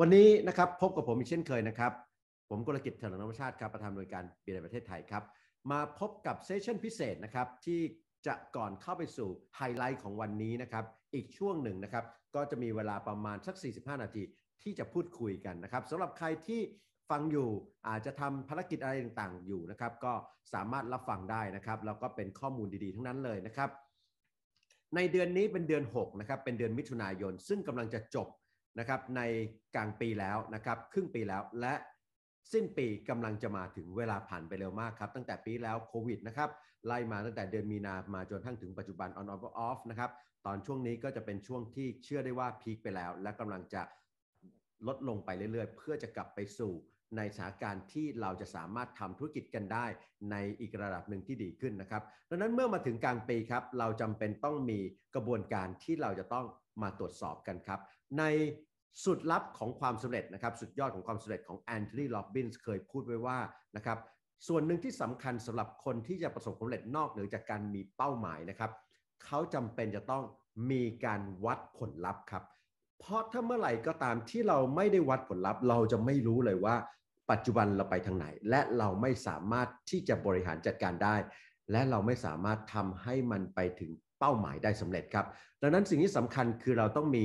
วันนี้นะครับพบกับผมอีกเช่นเคยนะครับผมกุลกิจเถลิงนวชาติครับประธานโดยการเปลี่ยนประเทศไทยครับ มาพบกับเซสชันพิเศษนะครับที่จะก่อนเข้าไปสู่ไฮไลท์ของวันนี้นะครับอีกช่วงหนึ่งนะครับก็จะมีเวลาประมาณสัก 45 นาทีที่จะพูดคุยกันนะครับสำหรับใครที่ฟังอยู่อาจจะทำภารกิจอะไรต่างๆ อยู่นะครับก็สามารถรับฟังได้นะครับแล้วก็เป็นข้อมูลดีๆ ทั้งนั้นเลยนะครับในเดือนนี้เป็นเดือน6นะครับเป็นเดือนมิถุนายน ซึ่งกำลังจะจบนะครับในกลางปีแล้วนะครับครึ่งปีแล้วและสิ้นปีกำลังจะมาถึงเวลาผ่านไปเร็วมากครับตั้งแต่ปีแล้วโควิดนะครับไล่มาตั้งแต่เดือนมีนามาจนทั้งถึงปัจจุบัน on off off นะครับตอนช่วงนี้ก็จะเป็นช่วงที่เชื่อได้ว่าพีคไปแล้วและกำลังจะลดลงไปเรื่อย ๆ เพื่อจะกลับไปสู่ ในสถานการณ์ที่เราจะสามารถทำธุรกิจกันได้ ในอีกระดับหนึ่งที่ดีขึ้นนะครับดังนั้นเมื่อมาถึงกลางปีครับเราจำเป็นต้องมีกระบวนการที่เราจะต้องมาตรวจสอบกันครับ ในสุดลับของความสำเร็จนะครับ สุดยอดของความสำเร็จของแอนทนีลอบบินส์ เคยพูดไว้ว่า นะครับ ส่วนหนึ่งที่สำคัญสำหรับคนที่จะประสบความสำเร็จนอกเหนือจากการมีเป้าหมายนะครับ เขาจำเป็นจะต้องมีการวัดผลลัพธ์ครับ เพราะถ้าเมื่อไหร่ก็ตามที่เราไม่ได้วัดผลลัพธ์เราจะไม่รู้เลยว่าปัจจุบันเราไปทางไหน และเราไม่สามารถที่จะบริหารจัดการได้ และเราไม่สามารถทำให้มันไปถึงเป้าหมายได้สำเร็จครับ ดังนั้นสิ่งที่สำคัญคือเราต้องมี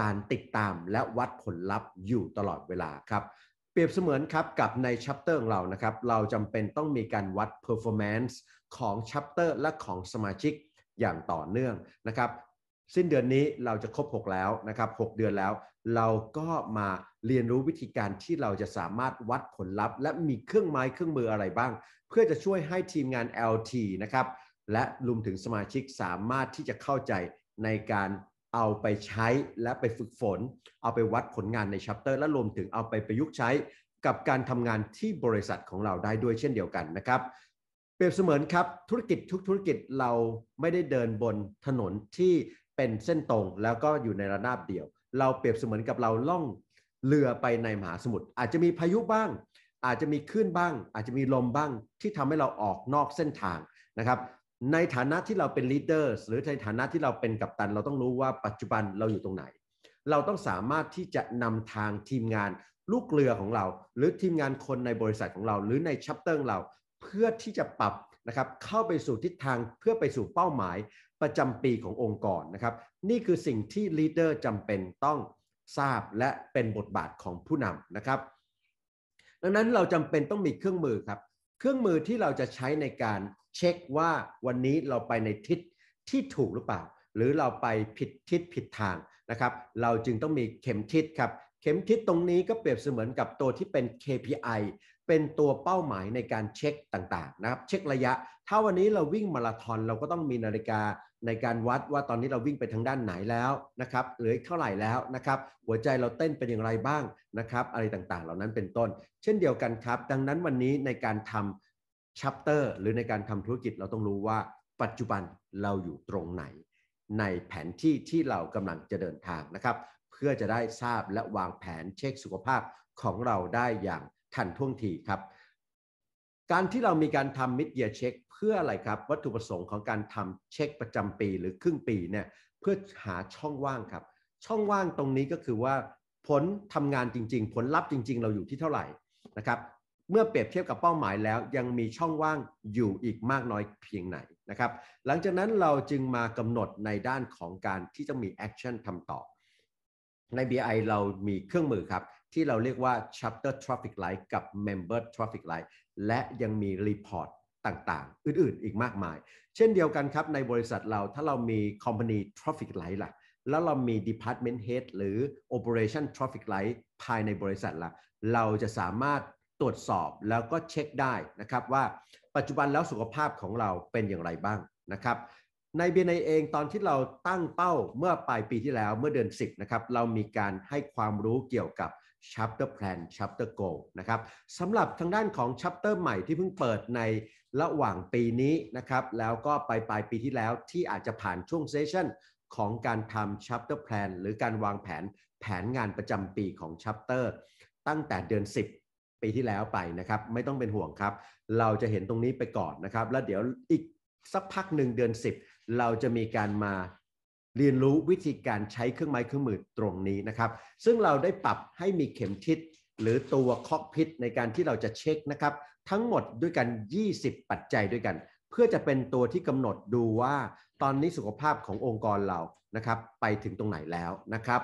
การติดตามและวัดผลลัพธ์อยู่ตลอดเวลาครับ เปรียบเสมือนครับกับในชัปเตอร์ของเรานะครับเราจำเป็นต้องมีการวัด performance ของชัปเตอร์และของสมาชิก อย่างต่อเนื่องนะครับ สิ้นเดือนนี้เราจะครบ6 แล้วนะครับ 6 เดือนแล้ว เราก็มาเรียนรู้วิธีการที่เราจะสามารถวัดผลลัพธ์และมีเครื่องไม้เครื่องมืออะไรบ้าง เพื่อจะช่วยให้ทีมงาน LT นะครับและรวมถึงสมาชิกสามารถที่จะเข้าใจในการเอาไปใช้และไปฝึกฝน เอาไปวัดผลงานในชัปเตอร์และรวมถึงเอาไปประยุกต์ใช้กับการทำงานที่บริษัทของเราได้ด้วยเช่นเดียวกันนะครับ เปรียบเสมือนครับธุรกิจทุกธุรกิจเราไม่ได้เดินบนถนนที่เป็นเส้นตรงแล้วก็อยู่ในระนาบเดียว เราเปรียบเสมือนกับเราล่องเรือไปในมหาสมุทรอาจจะมีพายุบ้าง อาจจะมีคลื่นบ้าง อาจจะมีลมบ้างที่ทำให้เราออกนอกเส้นทางนะครับในฐานะที่เราเป็นลีดเดอร์หรือในฐานะที่เราเป็นกัปตัน เราต้องรู้ว่าปัจจุบันเราอยู่ตรงไหน เราต้องสามารถที่จะนำทางทีมงานลูกเรือของเรา หรือทีมงานคนในบริษัทของเรา หรือในชัปเตอร์เราเพื่อที่จะปรับนะครับเข้าไปสู่ทิศทางเพื่อไปสู่เป้าหมายประจำปีขององค์กรนะครับ นี่คือสิ่งที่ลีดเดอร์จำเป็นต้องทราบและเป็นบทบาทของผู้นำนะครับ ดังนั้นเราจำเป็นต้องมีเครื่องมือครับ เครื่องมือที่เราจะใช้ในการเช็คว่าวันนี้เราไปในทิศที่ถูกหรือเปล่า หรือเราไปผิดทิศผิดทางนะครับเราจึงต้องมีเข็มทิศครับ เข็มทิศตรงนี้ก็เปรียบเสมือนกับตัวที่เป็น KPI เป็นตัวเป้าหมายในการเช็คต่าง ๆ นะครับ เช็คระยะถ้าวันนี้เราวิ่งมาราธอนเราก็ต้องมีนาฬิกาในการวัดว่าตอนนี้เราวิ่งไปทางด้านไหนแล้วนะครับเหลือเท่าไหร่แล้วนะครับหัวใจเราเต้นเป็นอย่างไรบ้างนะครับอะไรต่างๆ เหล่านั้นเป็นต้น เช่นเดียวกันครับ ดังนั้นวันนี้ในการทำชัปเตอร์หรือในการทำธุรกิจเราต้องรู้ว่าปัจจุบันเราอยู่ตรงไหน ในแผนที่ที่เรากำลังจะเดินทางนะครับ เพื่อจะได้ทราบและวางแผนเช็คสุขภาพของเราได้อย่างทันท่วงทีครับ การที่เรามีการทำมิดเยียเช็คเพื่ออะไรครับ วัตถุประสงค์ของการทำเช็คประจำปีหรือครึ่งปีเนี่ย เพื่อหาช่องว่างครับ ช่องว่างตรงนี้ก็คือว่าผลทำงานจริงๆ ผลลัพธ์จริง ๆ เราอยู่ที่เท่าไหร่นะครับเมื่อเปรียบเทียบกับเป้าหมายแล้วยังมีช่องว่างอยู่อีกมากน้อยเพียงไหนนะครับ หลังจากนั้นเราจึงมากำหนดในด้านของการที่จะมีแอคชั่นทำต่อ ใน BI เรามีเครื่องมือครับที่เราเรียกว่า chapter traffic light กับ member traffic light และยังมี report ต่างๆ อื่นๆอีกมากมาย เช่นเดียวกันครับในบริษัทเราถ้าเรามี company traffic light ล่ะ แล้วเรามี department head หรือ operation traffic light ภายในบริษัทล่ะเราจะสามารถตรวจสอบแล้วก็เช็คได้นะครับว่าปัจจุบันแล้วสุขภาพของเราเป็นอย่างไรบ้างนะครับในเบนเองตอนที่เราตั้งเป้าเมื่อปลายปีที่แล้วเมื่อเดือน10นะครับเรามีการให้ความรู้เกี่ยวกับ chapter plan chapter goal นะครับสำหรับทางด้านของ chapter ใหม่ที่เพิ่งเปิดในระหว่างปีนี้นะครับแล้วก็ไปปลายปีที่แล้วที่อาจจะผ่านช่วงเซสชั่นของการทำ chapter plan หรือการวางแผนแผนงานประจำปีของ chapter ตั้งแต่เดือน10ปีที่แล้วไปนะครับ ไม่ต้องเป็นห่วงครับ เราจะเห็นตรงนี้ไปก่อนนะครับ แล้วเดี๋ยวอีกสักพักหนึ่งเดือน 10 เราจะมีการมาเรียนรู้วิธีการใช้เครื่องไม้เครื่องมือตรงนี้นะครับ ซึ่งเราได้ปรับให้มีเข็มทิศหรือตัวคอกพิษในการที่เราจะเช็คนะครับ ทั้งหมดด้วยกัน 20 ปัจจัยด้วยกัน เพื่อจะเป็นตัวที่กำหนดดูว่าตอนนี้สุขภาพขององค์กรเรานะครับ ไปถึงตรงไหนแล้วนะครับ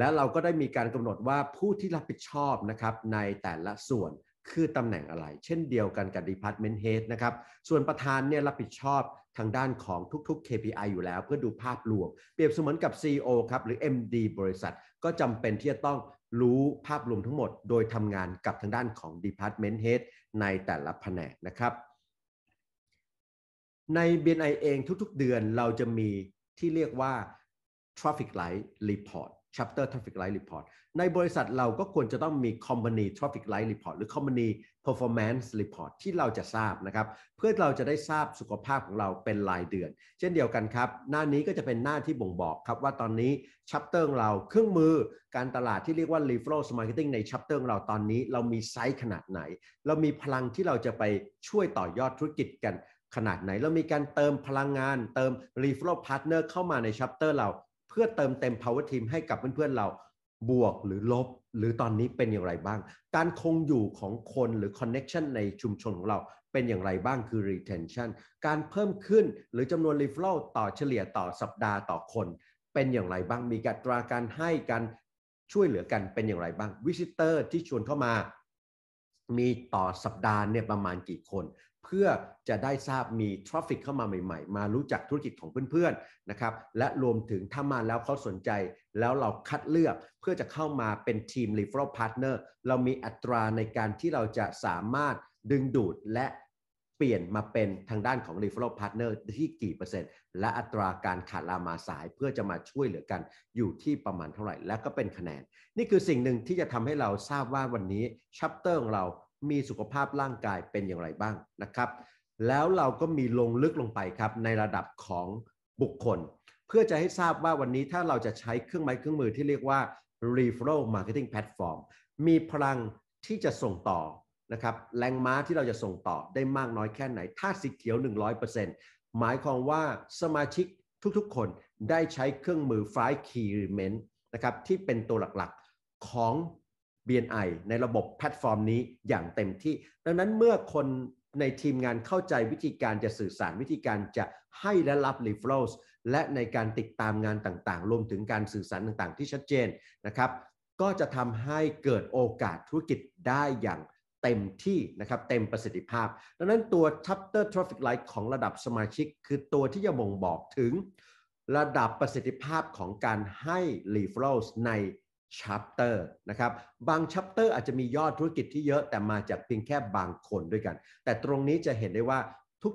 แล้วเราก็ได้มีการกำหนดว่าผู้ที่รับผิดชอบนะครับในแต่ละส่วนคือตำแหน่งอะไร เช่นเดียวกันกับ Department Head นะครับส่วนประธานเนี่ยรับผิดชอบทางด้านของทุกๆ KPI อยู่แล้ว เพื่อดูภาพรวม เปรียบเสมือนกับ CEO ครับ หรือ MD บริษัท ก็จำเป็นที่จะต้องรู้ภาพรวมทั้งหมด โดยทำงานกับทางด้านของ Department Head ในแต่ละแผนกนะครับใน BNI เองทุกๆเดือนเราจะมีที่เรียกว่า Traffic Light Report Chapter Traffic Light Report ในบริษัทเราก็ควรจะต้องมี Company Traffic Light Report หรือ Company Performance Report ที่เราจะทราบนะครับ เพื่อเราจะได้ทราบสุขภาพของเราเป็นรายเดือน เช่นเดียวกันครับ หน้านี้ก็จะเป็นหน้าที่บ่งบอกครับ ว่าตอนนี้ Chapter เราเครื่องมือการตลาดที่เรียกว่า Referral Marketing ใน Chapter เราตอนนี้เรามีไซส์ขนาดไหน เรามีพลังที่เราจะไปช่วยต่อยอดธุรกิจกันขนาดไหนเรามีการเติมพลังงานเติม referral partner เข้ามาในชัปเตอร์เราเพื่อเติมเต็ม power team ให้กับเพื่อนๆเรา บวกหรือลบ หรือตอนนี้เป็นอย่างไรบ้าง การคงอยู่ของคนหรือ connection ในชุมชนของเราเป็นอย่างไรบ้างคือ retention การเพิ่มขึ้นหรือจำนวน referral ต่อเฉลี่ยต่อสัปดาห์ต่อคน เป็นอย่างไรบ้าง มีการตราการให้การช่วยเหลือกันเป็นอย่างไรบ้าง visitor ที่ชวนเข้ามา มีต่อสัปดาห์เนี่ยประมาณกี่คนเพื่อจะได้ทราบมีทราฟฟิกเข้ามาใหม่ๆ มารู้จักธุรกิจของเพื่อนๆนะครับและรวมถึงถ้ามาแล้วเขาสนใจ แล้วเราคัดเลือกเพื่อจะเข้ามาเป็นทีมรีฟ f รชพาร์ทเนอร์เรามีอัตราในการที่เราจะสามารถดึงดูดและเปลี่ยนมาเป็นทางด้านของรีฟ f รชพาร์ทเนอร์ที่กี่เปอร์เซ็นต์และอัตราการขาดลามาสายเพื่อจะมาช่วยเหลือกันอยู่ที่ประมาณเท่าไหร่และก็เป็นคะแนน นี่คือสิ่งหนึ่งที่จะทำให้เราทราบว่าวันนี้ชัปเตอร์ของเรามีสุขภาพร่างกายเป็นอย่างไรบ้างนะครับ แล้วเราก็มีลงลึกลงไปครับในระดับของบุคคล เพื่อจะให้ทราบว่าวันนี้ถ้าเราจะใช้เครื่องไม้เครื่องมือที่เรียกว่า referral marketing platform มีพลังที่จะส่งต่อนะครับ แรงม้าที่เราจะส่งต่อได้มากน้อยแค่ไหน ถ้าสีเขียว 100%หมายความว่าสมาชิกทุกๆคนได้ใช้เครื่องมือ five key element นะครับที่เป็นตัวหลักๆของ BNI ในระบบแพลตฟอร์มนี้อย่างเต็มที่ ดังนั้นเมื่อคนในทีมงานเข้าใจวิธีการจะสื่อสารวิธีการจะให้และรับ referrals และในการติดตามงานต่าง ๆ รวมถึงการสื่อสารต่าง ๆ ที่ชัดเจนนะครับ ก็จะทำให้เกิดโอกาสธุรกิจได้อย่างเต็มที่นะครับเต็มประสิทธิภาพ ดังนั้นตัว chapter traffic light ของระดับสมาชิก คือตัวที่จะบ่งบอกถึงระดับประสิทธิภาพของการให้ referrals ในชัปเตอร์นะครับบางชัปเตอร์อาจจะมียอดธุรกิจที่เยอะแต่มาจากเพียงแค่บางคนด้วยกันแต่ตรงนี้จะเห็นได้ว่า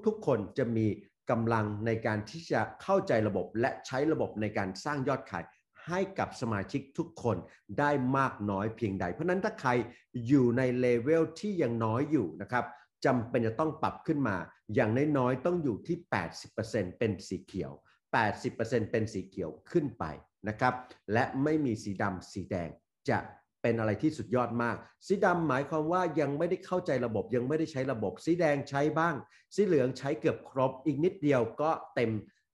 ทุกๆคนจะมีกำลังในการที่จะเข้าใจระบบและใช้ระบบในการสร้างยอดขายให้กับสมาชิกทุกคนได้มากน้อยเพียงใด เพราะนั้นถ้าใครอยู่ในเลเวลที่ยังน้อยอยู่นะครับจำเป็นจะต้องปรับขึ้นมา อย่างน้อยๆต้องอยู่ที่ 80%เป็นสีเขียว 80%เป็นสีเขียวขึ้นไปนะครับและไม่มีสีดำสีแดงจะเป็นอะไรที่สุดยอดมาก สีดำหมายความว่ายังไม่ได้เข้าใจระบบยังไม่ได้ใช้ระบบสีแดงใช้บ้าง สีเหลืองใช้เกือบครบอีกนิดเดียวก็เต็ม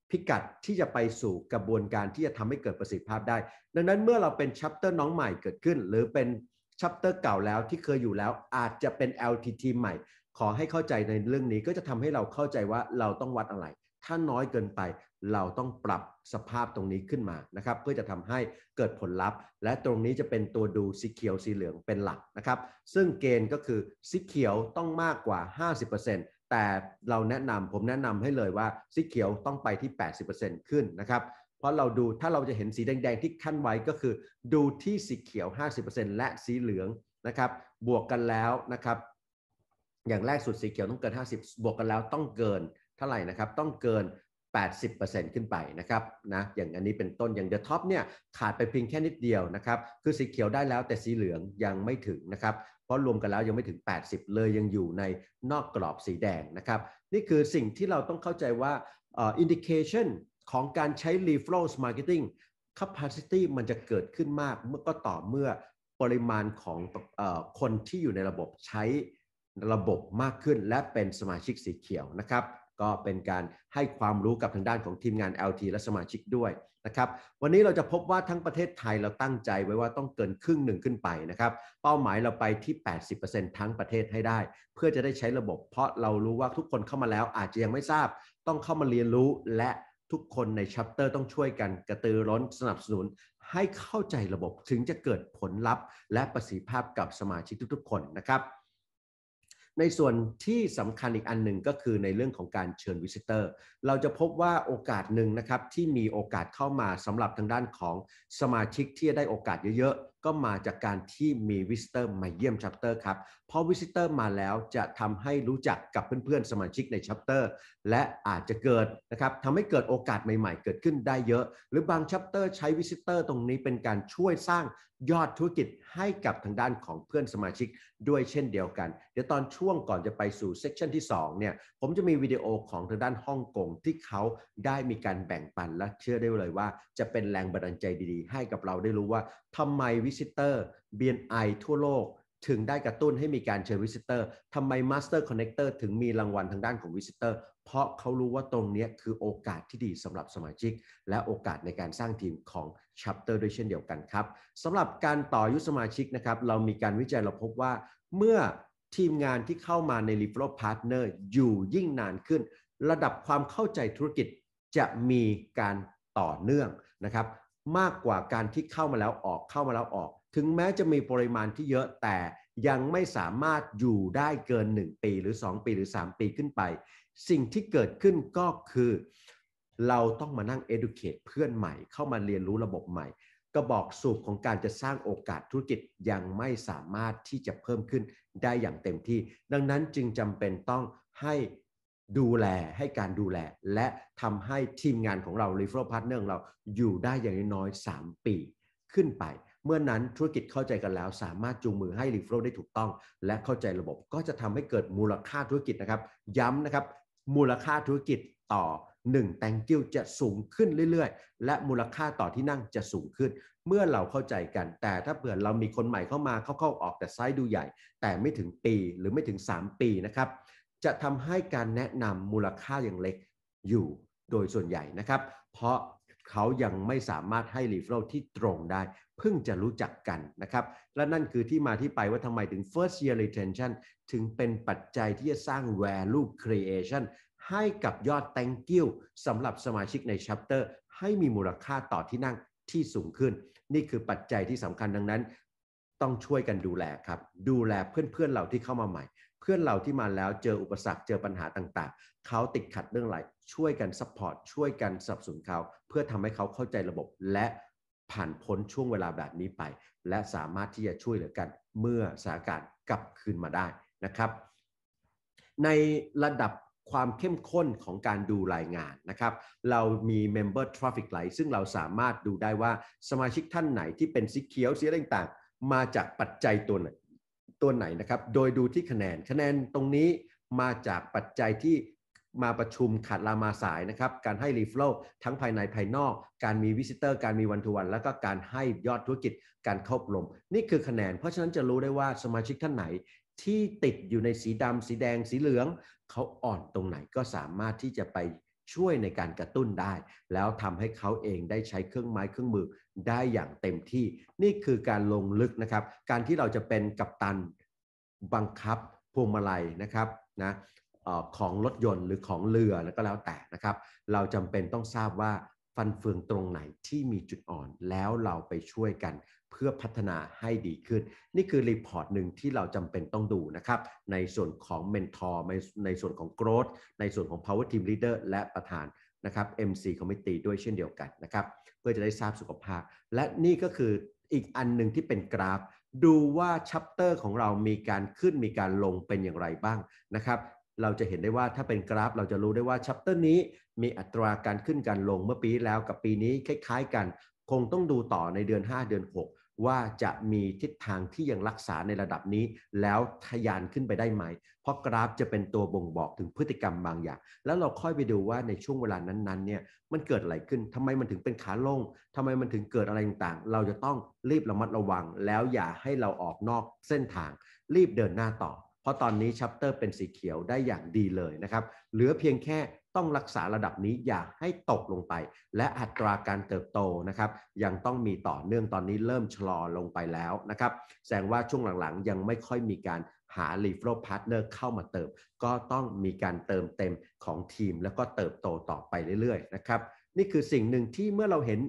พิกัดที่จะไปสู่กระบวนการที่จะทำให้เกิดประสิทธิภาพได้ ดังนั้นเมื่อเราเป็นชัปเตอร์น้องใหม่เกิดขึ้น หรือเป็นชัปเตอร์เก่าแล้ว ที่เคยอยู่แล้วอาจจะเป็น LTT ใหม่ ขอให้เข้าใจในเรื่องนี้ก็จะทำให้เราเข้าใจว่าเราต้องวัดอะไร ถ้าน้อยเกินไปเราต้องปรับสภาพตรงนี้ขึ้นมานะครับเพื่อจะทำให้เกิดผลลัพธ์ และตรงนี้จะเป็นตัวดูสีเขียวสีเหลืองเป็นหลักนะครับ ซึ่งเกณฑ์ก็คือสีเขียวต้องมากกว่า 50%แต่เราแนะนำผมแนะนำให้เลยว่าสีเขียวต้องไปที่ 80%ขึ้นนะครับเพราะเราดูถ้าเราจะเห็นสีแดงๆที่ขั้นไว้ก็คือ ดูที่สีเขียว50%และสีเหลืองนะครับ บวกกันแล้วนะครับ อย่างแรกสุดสีเขียวต้องเกิน50 บวกกันแล้วต้องเกินเท่าไหร่นะครับต้องเกิน80%ขึ้นไปนะครับนะอย่างอันนี้เป็นต้นอย่างเดอะท็อปเนี่ยขาดไปเพียงแค่นิดเดียวนะครับ คือสีเขียวได้แล้วแต่สีเหลืองยังไม่ถึงนะครับ เพราะรวมกันแล้วยังไม่ถึง 80 เลยยังอยู่ในนอกกรอบสีแดงนะครับ นี่คือสิ่งที่เราต้องเข้าใจว่าอินดิเคชันของการใช้ r e f l o w marketing capacity มันจะเกิดขึ้นมากเมื่อก็ต่อเมื่อปริมาณของอคนที่อยู่ในระบบใช้ระบบมากขึ้นและเป็นสมาชิกสีเขียวนะครับก็เป็นการให้ความรู้กับทางด้านของทีมงาน LT และสมาชิกด้วยนะครับ วันนี้เราจะพบว่าทั้งประเทศไทยเราตั้งใจไว้ว่าต้องเกินครึ่งหนึ่งขึ้นไปนะครับ เป้าหมายเราไปที่ 80%ทั้งประเทศให้ได้ เพื่อจะได้ใช้ระบบเพราะเรารู้ว่าทุกคนเข้ามาแล้วอาจจะยังไม่ทราบ ต้องเข้ามาเรียนรู้และทุกคนในชัปเตอร์ ต้องช่วยกันกระตือร้อนสนับสนุนให้เข้าใจระบบถึงจะเกิดผลลัพธ์ และประสิทธิภาพกับสมาชิกทุกๆคนนะครับในส่วนที่สำคัญอีกอันหนึ่งก็คือในเรื่องของการเชิญวิสิเตอร์ เราจะพบว่าโอกาสหนึ่งนะครับ ที่มีโอกาสเข้ามาสำหรับทางด้านของสมาชิกที่ได้โอกาสเยอะๆก็มาจากการที่มีวิสเตอร์มาเยี่ยมชัปเตอร์ครับเพราะวิสเตอร์มาแล้วจะทำให้รู้จักกับเพื่อนๆสมาชิกในชัปเตอร์และอาจจะเกิดนะครับทำให้เกิดโอกาสใหม่ๆ เกิดขึ้นได้เยอะ หรือบางชัปเตอร์ใช้วิสเตอร์ตรงนี้เป็นการช่วยสร้างยอดธุรกิจให้กับทางด้านของเพื่อนสมาชิกด้วยเช่นเดียวกันเดี๋ยวตอนช่วงก่อนจะไปสู่เซสชันที่2เนี่ยผมจะมีวิดีโอของทางด้านฮ่องกงที่เขาได้มีการแบ่งปันและ เชื่อได้เลยว่า จะเป็นแรงบันดาลใจดี ๆ ให้กับเราได้รู้ว่าทำไมวิสิเตอร์ BNI ทั่วโลก ถึงได้กระตุ้นให้มีการเชิญวิสิเตอร์ทำไม Master Connector ถึงมีรางวัลทางด้านของวิสิเตอร์เพราะเขารู้ว่าตรงนี้คือโอกาสที่ดีสำหรับสมาชิก และโอกาสในการสร้างทีมของ Chapter ด้วยเช่นเดียวกันครับ สำหรับการต่ออยุสมาชิกนะครับ เรามีการวิจัยเราพบว่า เมื่อทีมงานที่เข้ามาใน r e f e r a l Partner อยู่ยิ่งนานขึ้น ระดับความเข้าใจธุรกิจจะมีการต่อเนื่องนะครับมากกว่าการที่เข้ามาแล้วออกเข้ามาแล้วออก ถึงแม้จะมีปริมาณที่เยอะแต่ยังไม่สามารถอยู่ได้เกิน 1 ปีหรือ 2 ปีหรือ 3 ปีขึ้นไป สิ่งที่เกิดขึ้นก็คือ เราต้องมานั่ง educate เพื่อนใหม่เข้ามาเรียนรู้ระบบใหม่กระบอกสูบ ของการจะสร้างโอกาสธุรกิจยังไม่สามารถที่จะเพิ่มขึ้นได้อย่างเต็มที่ ดังนั้นจึงจำเป็นต้องให้ดูแลให้การดูแลและทำให้ทีมงานของเรา referral partner เราอยู่ได้อย่างน้อย3 ปีขึ้นไป เมื่อนั้นธุรกิจเข้าใจกันแล้ว สามารถจูงมือให้ referral ได้ถูกต้อง และเข้าใจระบบก็จะทำให้เกิดมูลค่าธุรกิจนะครับ ย้ำนะครับ มูลค่าธุรกิจต่อ1 thank you จะสูงขึ้นเรื่อยๆ และมูลค่าต่อที่นั่งจะสูงขึ้น เมื่อเราเข้าใจกัน แต่ถ้าเผื่อเรามีคนใหม่เข้ามาเข้าๆออกแต่ไซส์ดูใหญ่ แต่ไม่ถึงปีหรือไม่ถึง 3 ปีนะครับจะทำให้การแนะนำมูลค่าอย่างเล็กอยู่โดยส่วนใหญ่นะครับ เพราะเขายังไม่สามารถให้รีเฟลที่ตรงได้เพิ่งจะรู้จักกันนะครับ และนั่นคือที่มาที่ไปว่าทำไมถึง first year retention ถึงเป็นปัจจัยที่จะสร้าง value creation ให้กับยอด thank you สำหรับสมาชิกใน chapter ให้มีมูลค่าต่อที่นั่งที่สูงขึ้น นี่คือปัจจัยที่สำคัญดังนั้น ต้องช่วยกันดูแลครับดูแลเพื่อนๆเเราที่เข้ามาใหม่เพื่อนเราที่มาแล้วเจออุปสรรคเจอปัญหาต่างๆเขาติดขัดเรื่องอะไรช่วยกันซัพพอร์ตช่วยกันสนับสนุนเขา เพื่อทำให้เขาเข้าใจระบบและผ่านพ้นช่วงเวลาแบบนี้ไป และสามารถที่จะช่วยเหลือกันเมื่อสถานการณ์กลับคืนมาได้นะครับ ในระดับความเข้มข้นของการดูรายงานนะครับ เรามี Member Traffic Light ซึ่งเราสามารถดูได้ว่าสมาชิกท่านไหนที่เป็นสีเขียวสีอะไรต่างมาจากปัจจัยตัวไหนตัวไหนนะครับ โดยดูที่คะแนน คะแนนตรงนี้มาจากปัจจัยที่มาประชุมขาดลามาสายนะครับ การให้รีฟลทั้งภายในภายนอก การมีวิซิเตอร์ การมีวันทุวัน แล้วก็การให้ยอดธุรกิจ การเข้าลมนี่คือคะแนน เพราะฉะนั้นจะรู้ได้ว่าสมาชิกท่านไหนที่ติดอยู่ในสีดำ สีแดง สีเหลือง เขาอ่อนตรงไหนก็สามารถที่จะไปช่วยในการกระตุ้นได้ แล้วทำให้เขาเองได้ใช้เครื่องไม้เครื่องมือได้อย่างเต็มที่ นี่คือการลงลึกนะครับ การที่เราจะเป็นกัปตันบังคับ พวงมาลัยนะครับนะของรถยนต์หรือของเรือแล้วก็แล้วแต่นะครับ เราจำเป็นต้องทราบว่าฟันเฟืองตรงไหนที่มีจุดอ่อนแล้วเราไปช่วยกันเพื่อพัฒนาให้ดีขึ้น นี่คือรีพอร์ตหนึ่งที่เราจำเป็นต้องดูนะครับ ในส่วนของเมนทอร์ ในส่วนของโกรดในส่วนของ Power Team Leader และประธานนะครับ MC Committee ด้วยเช่นเดียวกันนะครับเพื่อจะได้ทราบสุขภาพ และนี่ก็คืออีกอันหนึ่งที่เป็นกราฟ ดูว่าชัปเตอร์ของเรามีการขึ้นมีการลงเป็นอย่างไรบ้างนะครับ เราจะเห็นได้ว่าถ้าเป็นกราฟเราจะรู้ได้ว่าชัปเตอร์นี้มีอัตราการขึ้นการลงเมื่อปีแล้วกับปีนี้คล้ายๆกัน คงต้องดูต่อในเดือน 5 เดือน 6ว่าจะมีทิศทางที่ยังรักษาในระดับนี้แล้วทะยานขึ้นไปได้ไหม เพราะกราฟจะเป็นตัวบ่งบอกถึงพฤติกรรมบางอย่าง แล้วเราค่อยไปดูว่าในช่วงเวลานั้นๆเนี่ยมันเกิดอะไรขึ้น ทำไมมันถึงเป็นขาลงทำไมมันถึงเกิดอะไรต่างๆเราจะต้องรีบระมัดระวัง แล้วอย่าให้เราออกนอกเส้นทางรีบเดินหน้าต่อ เพราะตอนนี้ชัปเตอร์เป็นสีเขียวได้อย่างดีเลยนะครับเหลือเพียงแค่ต้องรักษาระดับนี้อย่าให้ตกลงไป และอัตราการเติบโตนะครับ ยังต้องมีต่อเนื่องตอนนี้เริ่มชะลอลงไปแล้วนะครับแสดงว่าช่วงหลังๆ ยังไม่ค่อยมีการหา referral partner เข้ามาเติม ก็ต้องมีการเติมเต็มของทีม แล้วก็เติบโตต่อไปเรื่อยๆนะครับนี่คือสิ่งหนึ่งที่เมื่อเราเห็น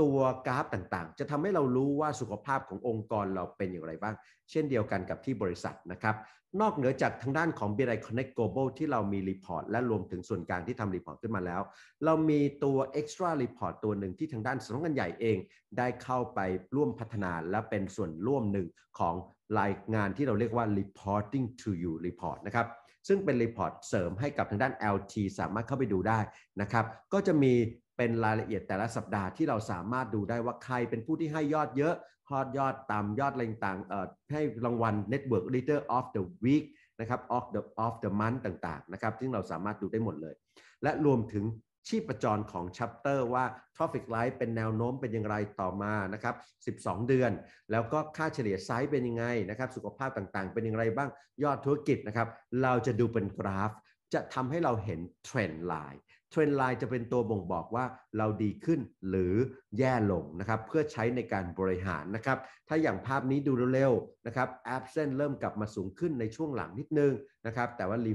ตัวกราฟต่างๆ จะทำให้เรารู้ว่าสุขภาพขององค์กรเราเป็นอย่างไรบ้าง เช่นเดียวกันกับที่บริษัทนะครับ นอกเหนือจากทางด้านของ BI Connect Global ที่เรามีรีพอร์ตและรวมถึงส่วนกลางที่ทำรีพอร์ตขึ้นมาแล้ว เรามีตัว Extra Report ตัวหนึ่งที่ทางด้านสำนักงานใหญ่เอง ได้เข้าไปร่วมพัฒนาและเป็นส่วนร่วมหนึ่งของรายงานที่เราเรียกว่า reporting to you report นะครับ ซึ่งเป็นรีพอร์ตเสริมให้กับทางด้าน LT สามารถเข้าไปดูได้นะครับ ก็จะมีเป็นรายละเอียดแต่ละสัปดาห์ที่เราสามารถดูได้ว่าใครเป็นผู้ที่ให้ยอดเยอะยอดยอดตามยอดอะไรต่างๆให้รางวัล Network Leader of the Week นะครับ of the of the month ต่าง ๆ นะครับซึ่งเราสามารถดูได้หมดเลย และรวมถึงชีพจรของชัปเ t อร์ว่า Traffic Light เป็นแนวโน้มเป็นอย่างไรต่อมานะครับ12 เดือน แล้วก็ค่าเฉลี่ยไซส์เป็นยังไงนะครับสุขภาพต่างๆ เป็นอย่างไรบ้างยอดธุรกิจนะครับเราจะดูเป็นกราฟ จะทำให้เราเห็นเทรนด์ไลน์เทรนไลน์จะเป็นตัวบ่งบอกว่าเราดีขึ้นหรือแย่ลงนะครับ เพื่อใช้ในการบริหารนะครับ ถ้าอย่างภาพนี้ดูเร็วๆนะครับแอปเส้นเริ่มกลับมาสูงขึ้นในช่วงหลังนิดนึงนะครับ แต่ว่ารี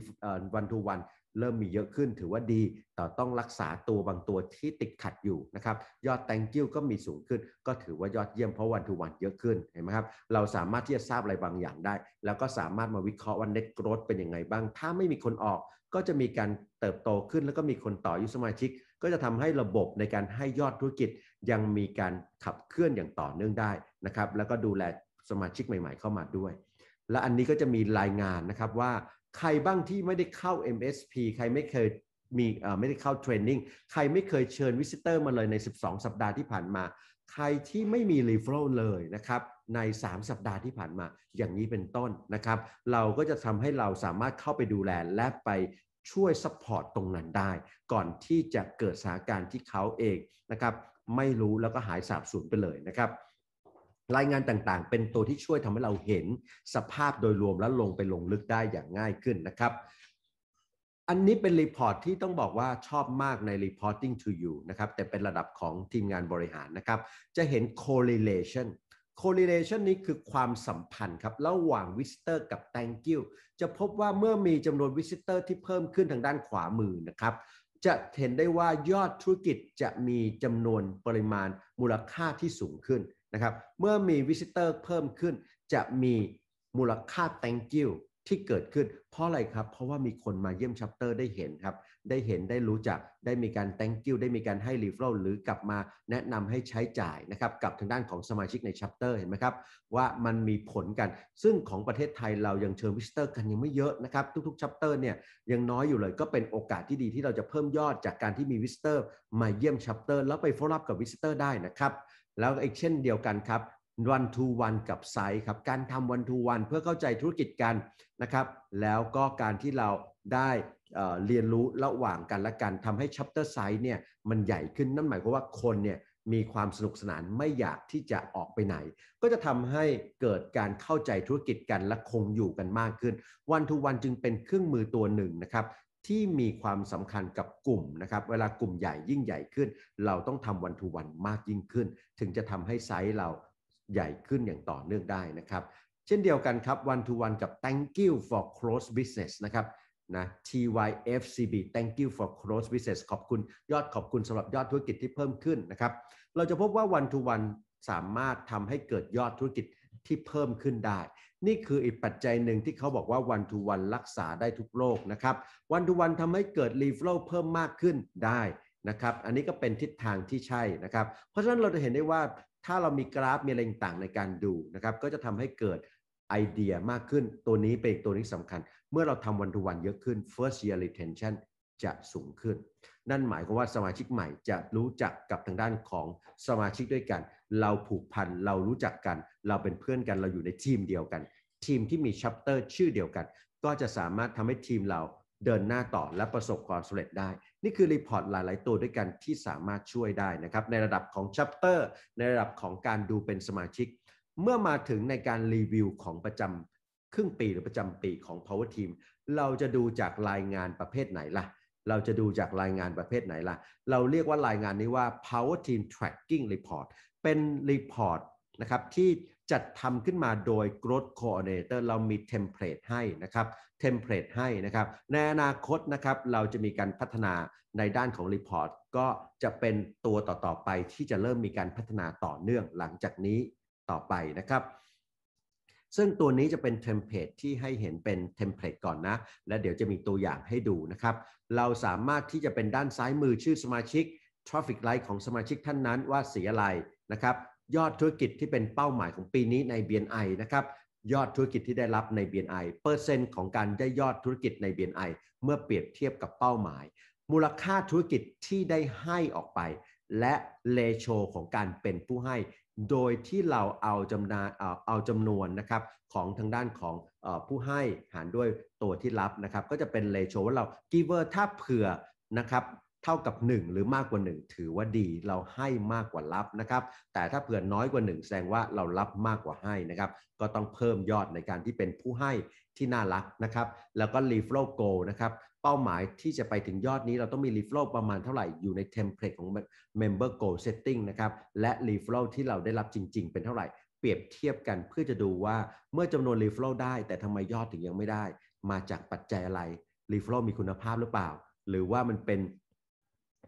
วันทูวันเริ่มมีเยอะขึ้นถือว่าดีแต่ต้องรักษาตัวบางตัวที่ติดขัดอยู่นะครับ ยอดแตงกิ้วก็มีสูงขึ้น ก็ถือว่ายอดเยี่ยมเพราะวันทุวันเยอะขึ้นเห็นไหมครับเราสามารถที่จะทราบอะไรบางอย่างได้ แล้วก็สามารถมาวิเคราะห์ว่าเน็ตโกรดเป็นยังไงบ้าง ถ้าไม่มีคนออกก็จะมีการเติบโตขึ้นแล้วก็มีคนต่ออยุสมาชิก ก็จะทำให้ระบบในการให้ยอดธุรกิจยังมีการขับเคลื่อนอย่างต่อเนื่องได้นะครับ แล้วก็ดูแลสมาชิกใหม่ๆเข้ามาด้วย และอันนี้ก็จะมีรายงานนะครับว่าใครบ้างที่ไม่ได้เข้า MSP ใครไม่เคยมีไม่ได้เข้าเทรนนิ่งใครไม่เคยเชิญวิสิเตอร์มาเลยใน 12 สัปดาห์ที่ผ่านมา ใครที่ไม่มีรีเฟลเลยนะครับใน 3 สัปดาห์ที่ผ่านมาอย่างนี้เป็นต้นนะครับเราก็จะทำให้เราสามารถเข้าไปดูแลและไปช่วยซัพพอร์ตตรงนั้นได้ ก่อนที่จะเกิดสถานการณ์ที่เขาเองนะครับไม่รู้แล้วก็หายสาบสูญไปเลยนะครับรายงานต่างๆเป็นตัวที่ช่วยทำให้เราเห็นสภาพโดยรวมและลงไปลงลึกได้อย่างง่ายขึ้นนะครับอันนี้เป็นรีพอร์ตที่ต้องบอกว่าชอบมากใน reporting to you นะครับแต่เป็นระดับของทีมงานบริหารนะครับจะเห็น correlation correlation นี้คือความสัมพันธ์ครับระหว่าง visitor กับ thank you จะพบว่าเมื่อมีจำนวน visitor ที่เพิ่มขึ้นทางด้านขวามือนะครับ จะเห็นได้ว่ายอดธุรกิจจะมีจำนวนปริมาณมูลค่าที่สูงขึ้นนะครับ เมื่อมี visitor เพิ่มขึ้น จะมีมูลค่า thank you ที่เกิดขึ้น เพราะอะไรครับเพราะว่ามีคนมาเยี่ยมชัปเตอร์ได้เห็นครับได้เห็นได้รู้จักได้มีการ thank you ได้มีการให้ referral หรือกลับมาแนะนำให้ใช้จ่ายนะครับกับทางด้านของสมาชิกใน chapter เห็นไหมครับ ว่ามันมีผลกัน ซึ่งของประเทศไทยเรายังเชิญวิสเตอร์กันยังไม่เยอะนะครับ ทุกๆ chapter เนี่ยยังน้อยอยู่เลยก็เป็นโอกาสที่ดีที่เราจะเพิ่มยอดจากการที่มีวิสเตอร์มาเยี่ยม chapter แล้วไป follow up กับวิสเตอร์ได้นะครับ แล้วอีกเช่นเดียวกันครับวันทูวันกับไซส์ครับการทำวันทูวันเพื่อเข้าใจธุรกิจกันนะครับ แล้วก็การที่เราได้เรียนรู้ระหว่างกันและกันทำให้ chapter size เนี่ยมันใหญ่ขึ้นนั่นหมายความว่าคนเนี่ยมีความสนุกสนานไม่อยากที่จะออกไปไหน ก็จะทำให้เกิดการเข้าใจธุรกิจกันและคงอยู่กันมากขึ้นวันทุวันจึงเป็นเครื่องมือตัวหนึ่งนะครับที่มีความสำคัญกับกลุ่มนะครับเวลากลุ่มใหญ่ยิ่งใหญ่ขึ้น เราต้องทำวันทุวันมากยิ่งขึ้น ถึงจะทำให้ไซส์เราใหญ่ขึ้นอย่างต่อเนื่องได้นะครับ เช่นเดียวกันครับวันทุวันกับ thank you for close business นะครับนะ TYFCB thank you for close business ขอบคุณยอดขอบคุณสำหรับยอดธุรกิจที่เพิ่มขึ้นนะครับ เราจะพบว่า one to one สามารถทำให้เกิดยอดธุรกิจที่เพิ่มขึ้นได้ นี่คืออีกปัจจัยหนึ่งที่เขาบอกว่า one to one รักษาได้ทุกโรคนะครับ one to one ทำให้เกิด referral เพิ่มมากขึ้นได้นะครับ อันนี้ก็เป็นทิศทางที่ใช่นะครับ เพราะฉะนั้นเราจะเห็นได้ว่าถ้าเรามีกราฟมีอะไรต่างในการดูนะครับก็จะทำให้เกิดไอเดียมากขึ้นตัวนี้เป็นตัวนี้สำคัญ เมื่อเราทำวันทุวันเยอะขึ้น first year retention จะสูงขึ้น นั่นหมายความว่าสมาชิกใหม่จะรู้จักกับทางด้านของสมาชิกด้วยกัน เราผูกพันเรารู้จักกันเราเป็นเพื่อนกันเราอยู่ในทีมเดียวกัน ทีมที่มีชัปเตอร์ชื่อเดียวกัน ก็จะสามารถทำให้ทีมเราเดินหน้าต่อและประสบความสำเร็จได้ นี่คือรีพอร์ตหลาย ๆ ตัวด้วยกันที่สามารถช่วยได้นะครับในระดับของชัปเตอร์ในระดับของการดูเป็นสมาชิกเมื่อมาถึงในการรีวิวของประจำครึ่งปีหรือประจำปีของ Power Team เราจะดูจากรายงานประเภทไหนล่ะ เราจะดูจากรายงานประเภทไหนล่ะ เราเรียกว่ารายงานนี้ว่า Power Team Tracking Report เป็นรีพอร์ตนะครับที่จัดทำขึ้นมาโดย Growth Coordinator เรามีเทมเพลตให้นะครับเทมเพลตให้นะครับ ในอนาคตนะครับเราจะมีการพัฒนาในด้านของรีพอร์ต ก็จะเป็นตัวต่อ ๆ ไปที่จะเริ่มมีการพัฒนาต่อเนื่องหลังจากนี้ต่อไปนะครับ ซึ่งตัวนี้จะเป็นเทมเพลตที่ให้เห็นเป็นเทมเพลตก่อนนะ และเดี๋ยวจะมีตัวอย่างให้ดูนะครับ เราสามารถที่จะเป็นด้านซ้ายมือชื่อสมาชิก Traffic Light ของสมาชิกท่านนั้นว่าสีอะไรนะครับ ยอดธุรกิจที่เป็นเป้าหมายของปีนี้ใน BNI นะครับ ยอดธุรกิจที่ได้รับใน BNI เปอร์เซ็นต์ของการได้ยอดธุรกิจใน BNI เมื่อเปรียบเทียบกับเป้าหมาย มูลค่าธุรกิจที่ได้ให้ออกไป และเลโชของการเป็นผู้ให้โดยที่เราเอาจำนวนเอาจำนวนนะครับของทางด้านของผู้ให้หารด้วยตัวที่รับนะครับก็จะเป็นเลโชว่าเรา giver ถ้าเผื่อนะครับ เท่ากับ 1 หรือมากกว่า 1 ถือว่าดีเราให้มากกว่ารับนะครับแต่ถ้าเผื่อน้อยกว่า 1 แสดงว่าเรารับมากกว่าให้นะครับ ก็ต้องเพิ่มยอดในการที่เป็นผู้ให้ที่น่ารักนะครับ แล้วก็ r e f l o w go นะครับเป้าหมายที่จะไปถึงยอดนี้เราต้องมี r e f e r r ประมาณเท่าไหร่อยู่ในเทมเพลตของ member goal setting นะครับ และ r e f e r r ที่เราได้รับจริง ๆ เป็นเท่าไหร่ เปรียบเทียบกันเพื่อจะดูว่าเมื่อจำนวน r e f e r r ได้แต่ทำไมยอดถึงยังไม่ได้ มาจากปัจจัยอะไร r e f e r r มีคุณภาพหรือเปล่า หรือว่ามันเป็น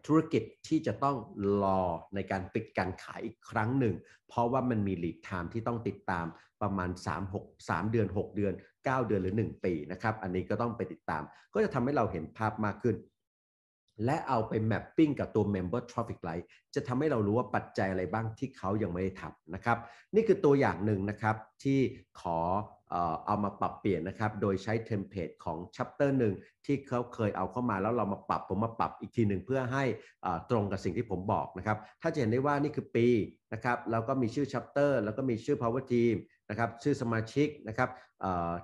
ธุรกิจที่จะต้องรอในการปิดการขายอีกครั้งหนึ่ง เพราะว่ามันมีลีดไทม์ที่ต้องติดตามประมาณ3 6 3เดือน 6 เดือน 9 เดือนหรือ 1 ปีนะครับ อันนี้ก็ต้องไปติดตามก็จะทำให้เราเห็นภาพมากขึ้น และเอาไปแมปปิ้งกับตัว Member Traffic Light จะทำให้เรารู้ว่าปัจจัยอะไรบ้างที่เขายังไม่ได้ทำนะครับ นี่คือตัวอย่างหนึ่งนะครับที่ขอเอามาปรับเปลี่ยนนะครับ โดยใช้เทมเพลตของชัปเตอร์หนึ่งที่เขาเคยเอาเข้ามาแล้วเรามาปรับผมมาปรับอีกทีหนึ่งเพื่อให้ตรงกับสิ่งที่ผมบอกนะครับ ถ้าจะเห็นได้ว่านี่คือปีนะครับแล้วก็มีชื่อชัปเตอร์แล้วก็มีชื่อ power team นะครับชื่อสมาชิกนะครับ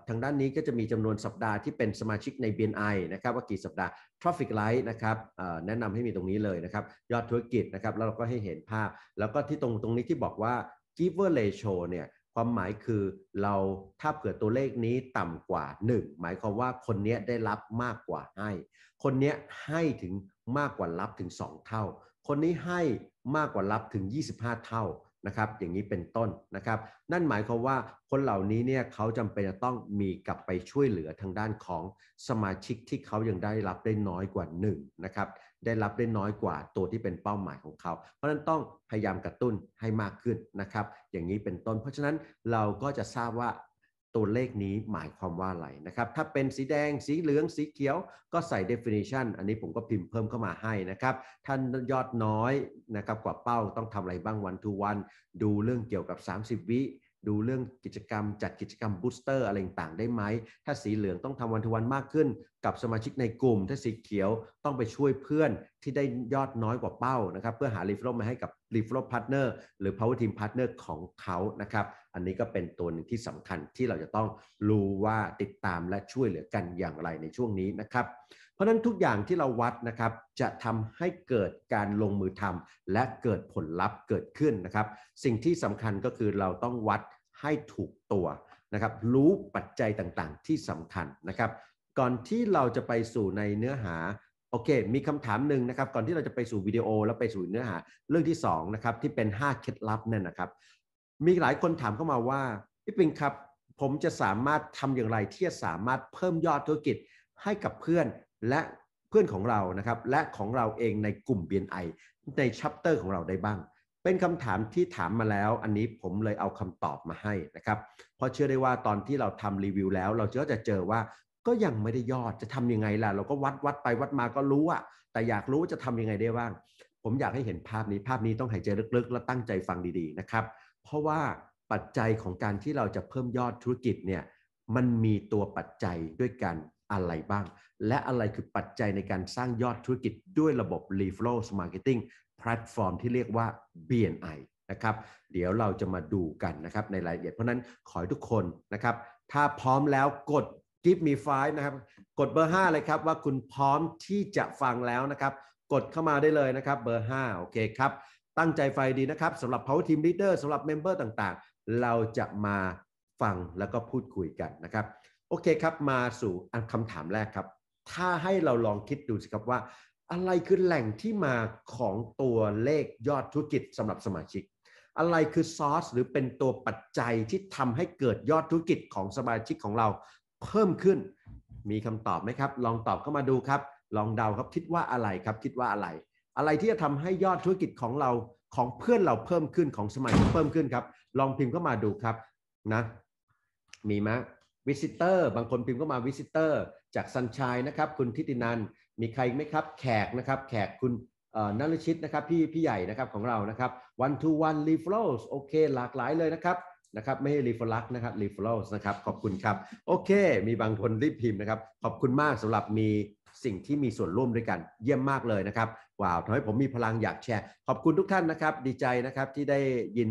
ทางด้านนี้ก็จะมีจำนวนสัปดาห์ที่เป็นสมาชิกใน BNI นะครับว่ากี่สัปดาห์ Traffic Light นะครับแนะนำให้มีตรงนี้เลยนะครับ ยอดธุรกิจนะครับแล้วเราก็ให้เห็นภาพ แล้วก็ที่ตรงตรงนี้ที่บอกว่า Giver Ratio เนี่ยความหมายคือเราถ้าเผื่อตัวเลขนี้ต่ำกว่า 1 หมายความว่าคนนี้ได้รับมากกว่าให้ คนนี้ให้ถึงมากกว่ารับถึง 2 เท่า คนนี้ให้มากกว่ารับถึง 25 เท่านะครับ อย่างนี้เป็นต้นนะครับ นั่นหมายความว่าคนเหล่านี้เนี่ยเขาจำเป็นจะต้องมีกลับไปช่วยเหลือทางด้านของสมาชิกที่เขายังได้รับได้น้อยกว่า1นะครับได้รับได้น้อยกว่าตัวที่เป็นเป้าหมายของเขา เพราะนั้นต้องพยายามกระตุ้นให้มากขึ้นนะครับอย่างนี้เป็นต้น เพราะฉะนั้นเราก็จะทราบว่าตัวเลขนี้หมายความว่าอะไรนะครับ ถ้าเป็นสีแดง สีเหลืองสีเขียว ก็ใส่ definition อันนี้ผมก็พิมพ์เพิ่มเข้ามาให้นะครับท่านยอดน้อยนะครับกว่าเป้าต้องทำอะไรบ้างวันทุวันดูเรื่องเกี่ยวกับ30วิดูเรื่องกิจกรรมจัดกิจกรรมบูสเตอร์อะไรต่างได้ไหมถ้าสีเหลืองต้องทำวันทุวันมากขึ้น กับสมาชิกในกลุ่ม ถ้าสีเขียวต้องไปช่วยเพื่อนที่ได้ยอดน้อยกว่าเป้านะครับ เพื่อหารีเฟอมาให้กับรีเฟอรพาร์ทเนอร์หรือพาววเอร์ทีมพาร์ทเนอร์ของเขานะครับอันนี้ก็เป็นตัวหนึ่งที่สำคัญที่เราจะต้องรู้ว่าติดตามและช่วยเหลือกันอย่างไรในช่วงนี้นะครับราะนั้นทุกอย่างที่เราวัดนะครับจะทำให้เกิดการลงมือทำและเกิดผลลัพธ์เกิดขึ้นนะครับ สิ่งที่สำคัญก็คือเราต้องวัดให้ถูกตัวนะครับรู้ปัจจัยต่างๆ ที่สำคัญนะครับ ก่อนที่เราจะไปสู่ในเนื้อหาโอเค มีคำถามหนึ่งนะครับ ก่อนที่เราจะไปสู่วิดีโอแล้วไปสู่เนื้อหาเรื่องที่2นะครับที่เป็น 5 เคล็ดลับเนี่ยนะครับ มีหลายคนถามเข้ามาว่าพี่ปิงครับผมจะสามารถทำอย่างไรที่จะสามารถเพิ่มยอดธุรกิจให้กับเพื่อนและเพื่อนของเรานะครับและของเราเองในกลุ่ม BNI ในชัปเตอร์ของเราได้บ้าง เป็นคำถามที่ถามมาแล้ว อันนี้ผมเลยเอาคำตอบมาให้นะครับ เพราะเชื่อได้ว่าตอนที่เราทำรีวิวแล้ว เราก็จะเจอว่าก็ยังไม่ได้ยอดจะทำยังไงล่ะ เราก็วัดวัดไปวัดมาก็รู้อะแต่อยากรู้จะทำยังไงได้บ้าง ผมอยากให้เห็นภาพนี้ภาพนี้ต้องหายใจลึกๆ และตั้งใจฟังดีๆนะครับเพราะว่าปัจจัยของการที่เราจะเพิ่มยอดธุรกิจเนี่ยมันมีตัวปัจจัยด้วยกันอะไรบ้างและอะไรคือปัจจัยในการสร้างยอดธุรกิจด้วยระบบ r e f l o w Marketing Platform ที่เรียกว่า BNI นะครับเดี๋ยวเราจะมาดูกันนะครับ ในรายละเอียดเพราะนั้นขอให้ทุกคนนะครับ ถ้าพร้อมแล้วกด Give me five นะครับกดเบอร์ 5 เลยครับว่าคุณพร้อมที่จะฟังแล้วนะครับ กดเข้ามาได้เลยนะครับเบอร์ 5 โอเคครับ ตั้งใจไฟดีนะครับสำหรับ Power Team Leader สำหรับ Member ต่างๆ เราจะมาฟังแล้วก็พูดคุยกันนะครับโอเคครับมาสู่คำถามแรกครับ ถ้าให้เราลองคิดดูสิครับว่า อะไรคือแหล่งที่มาของตัวเลขยอดธุรกิจสำหรับสมาชิก อะไรคือซอสหรือเป็นตัวปัจจัยที่ทำให้เกิดยอดธุรกิจของสมาชิกของเราเพิ่มขึ้น มีคำตอบไหมครับ ลองตอบเข้ามาดูครับ ลองเดาครับคิดว่าอะไรครับคิดว่าอะไร อะไรที่จะทำให้ยอดธุรกิจของเราของเพื่อนเราเพิ่มขึ้นของสมาชิกเพิ่มขึ้นครับ ลองพิมพ์เข้ามาดูครับนะ มีไหมวิสิเตอร์บางคนพิมพ์ก็มาวิสิเตอร์จากสันชัยนะครับคุณทิตินัน มีใครไหมครับ แขกนะครับ แขกคุณนันลชิตนะครับ พี่พี่ใหญ่นะครับของเรานะครับ one to one referrals โอเคหลากหลายเลยนะครับนะครับไม่ให้ referral นะครับ referrals นะครับขอบคุณครับ โอเค มีบางคนรีบพิมพ์นะครับ ขอบคุณมากสำหรับมีสิ่งที่มีส่วนร่วมด้วยกันเยี่ยมมากเลยนะครับว้าวทำให้ผมมีพลังอยากแชร์ขอบคุณทุกท่านนะครับดีใจนะครับที่ได้ยิน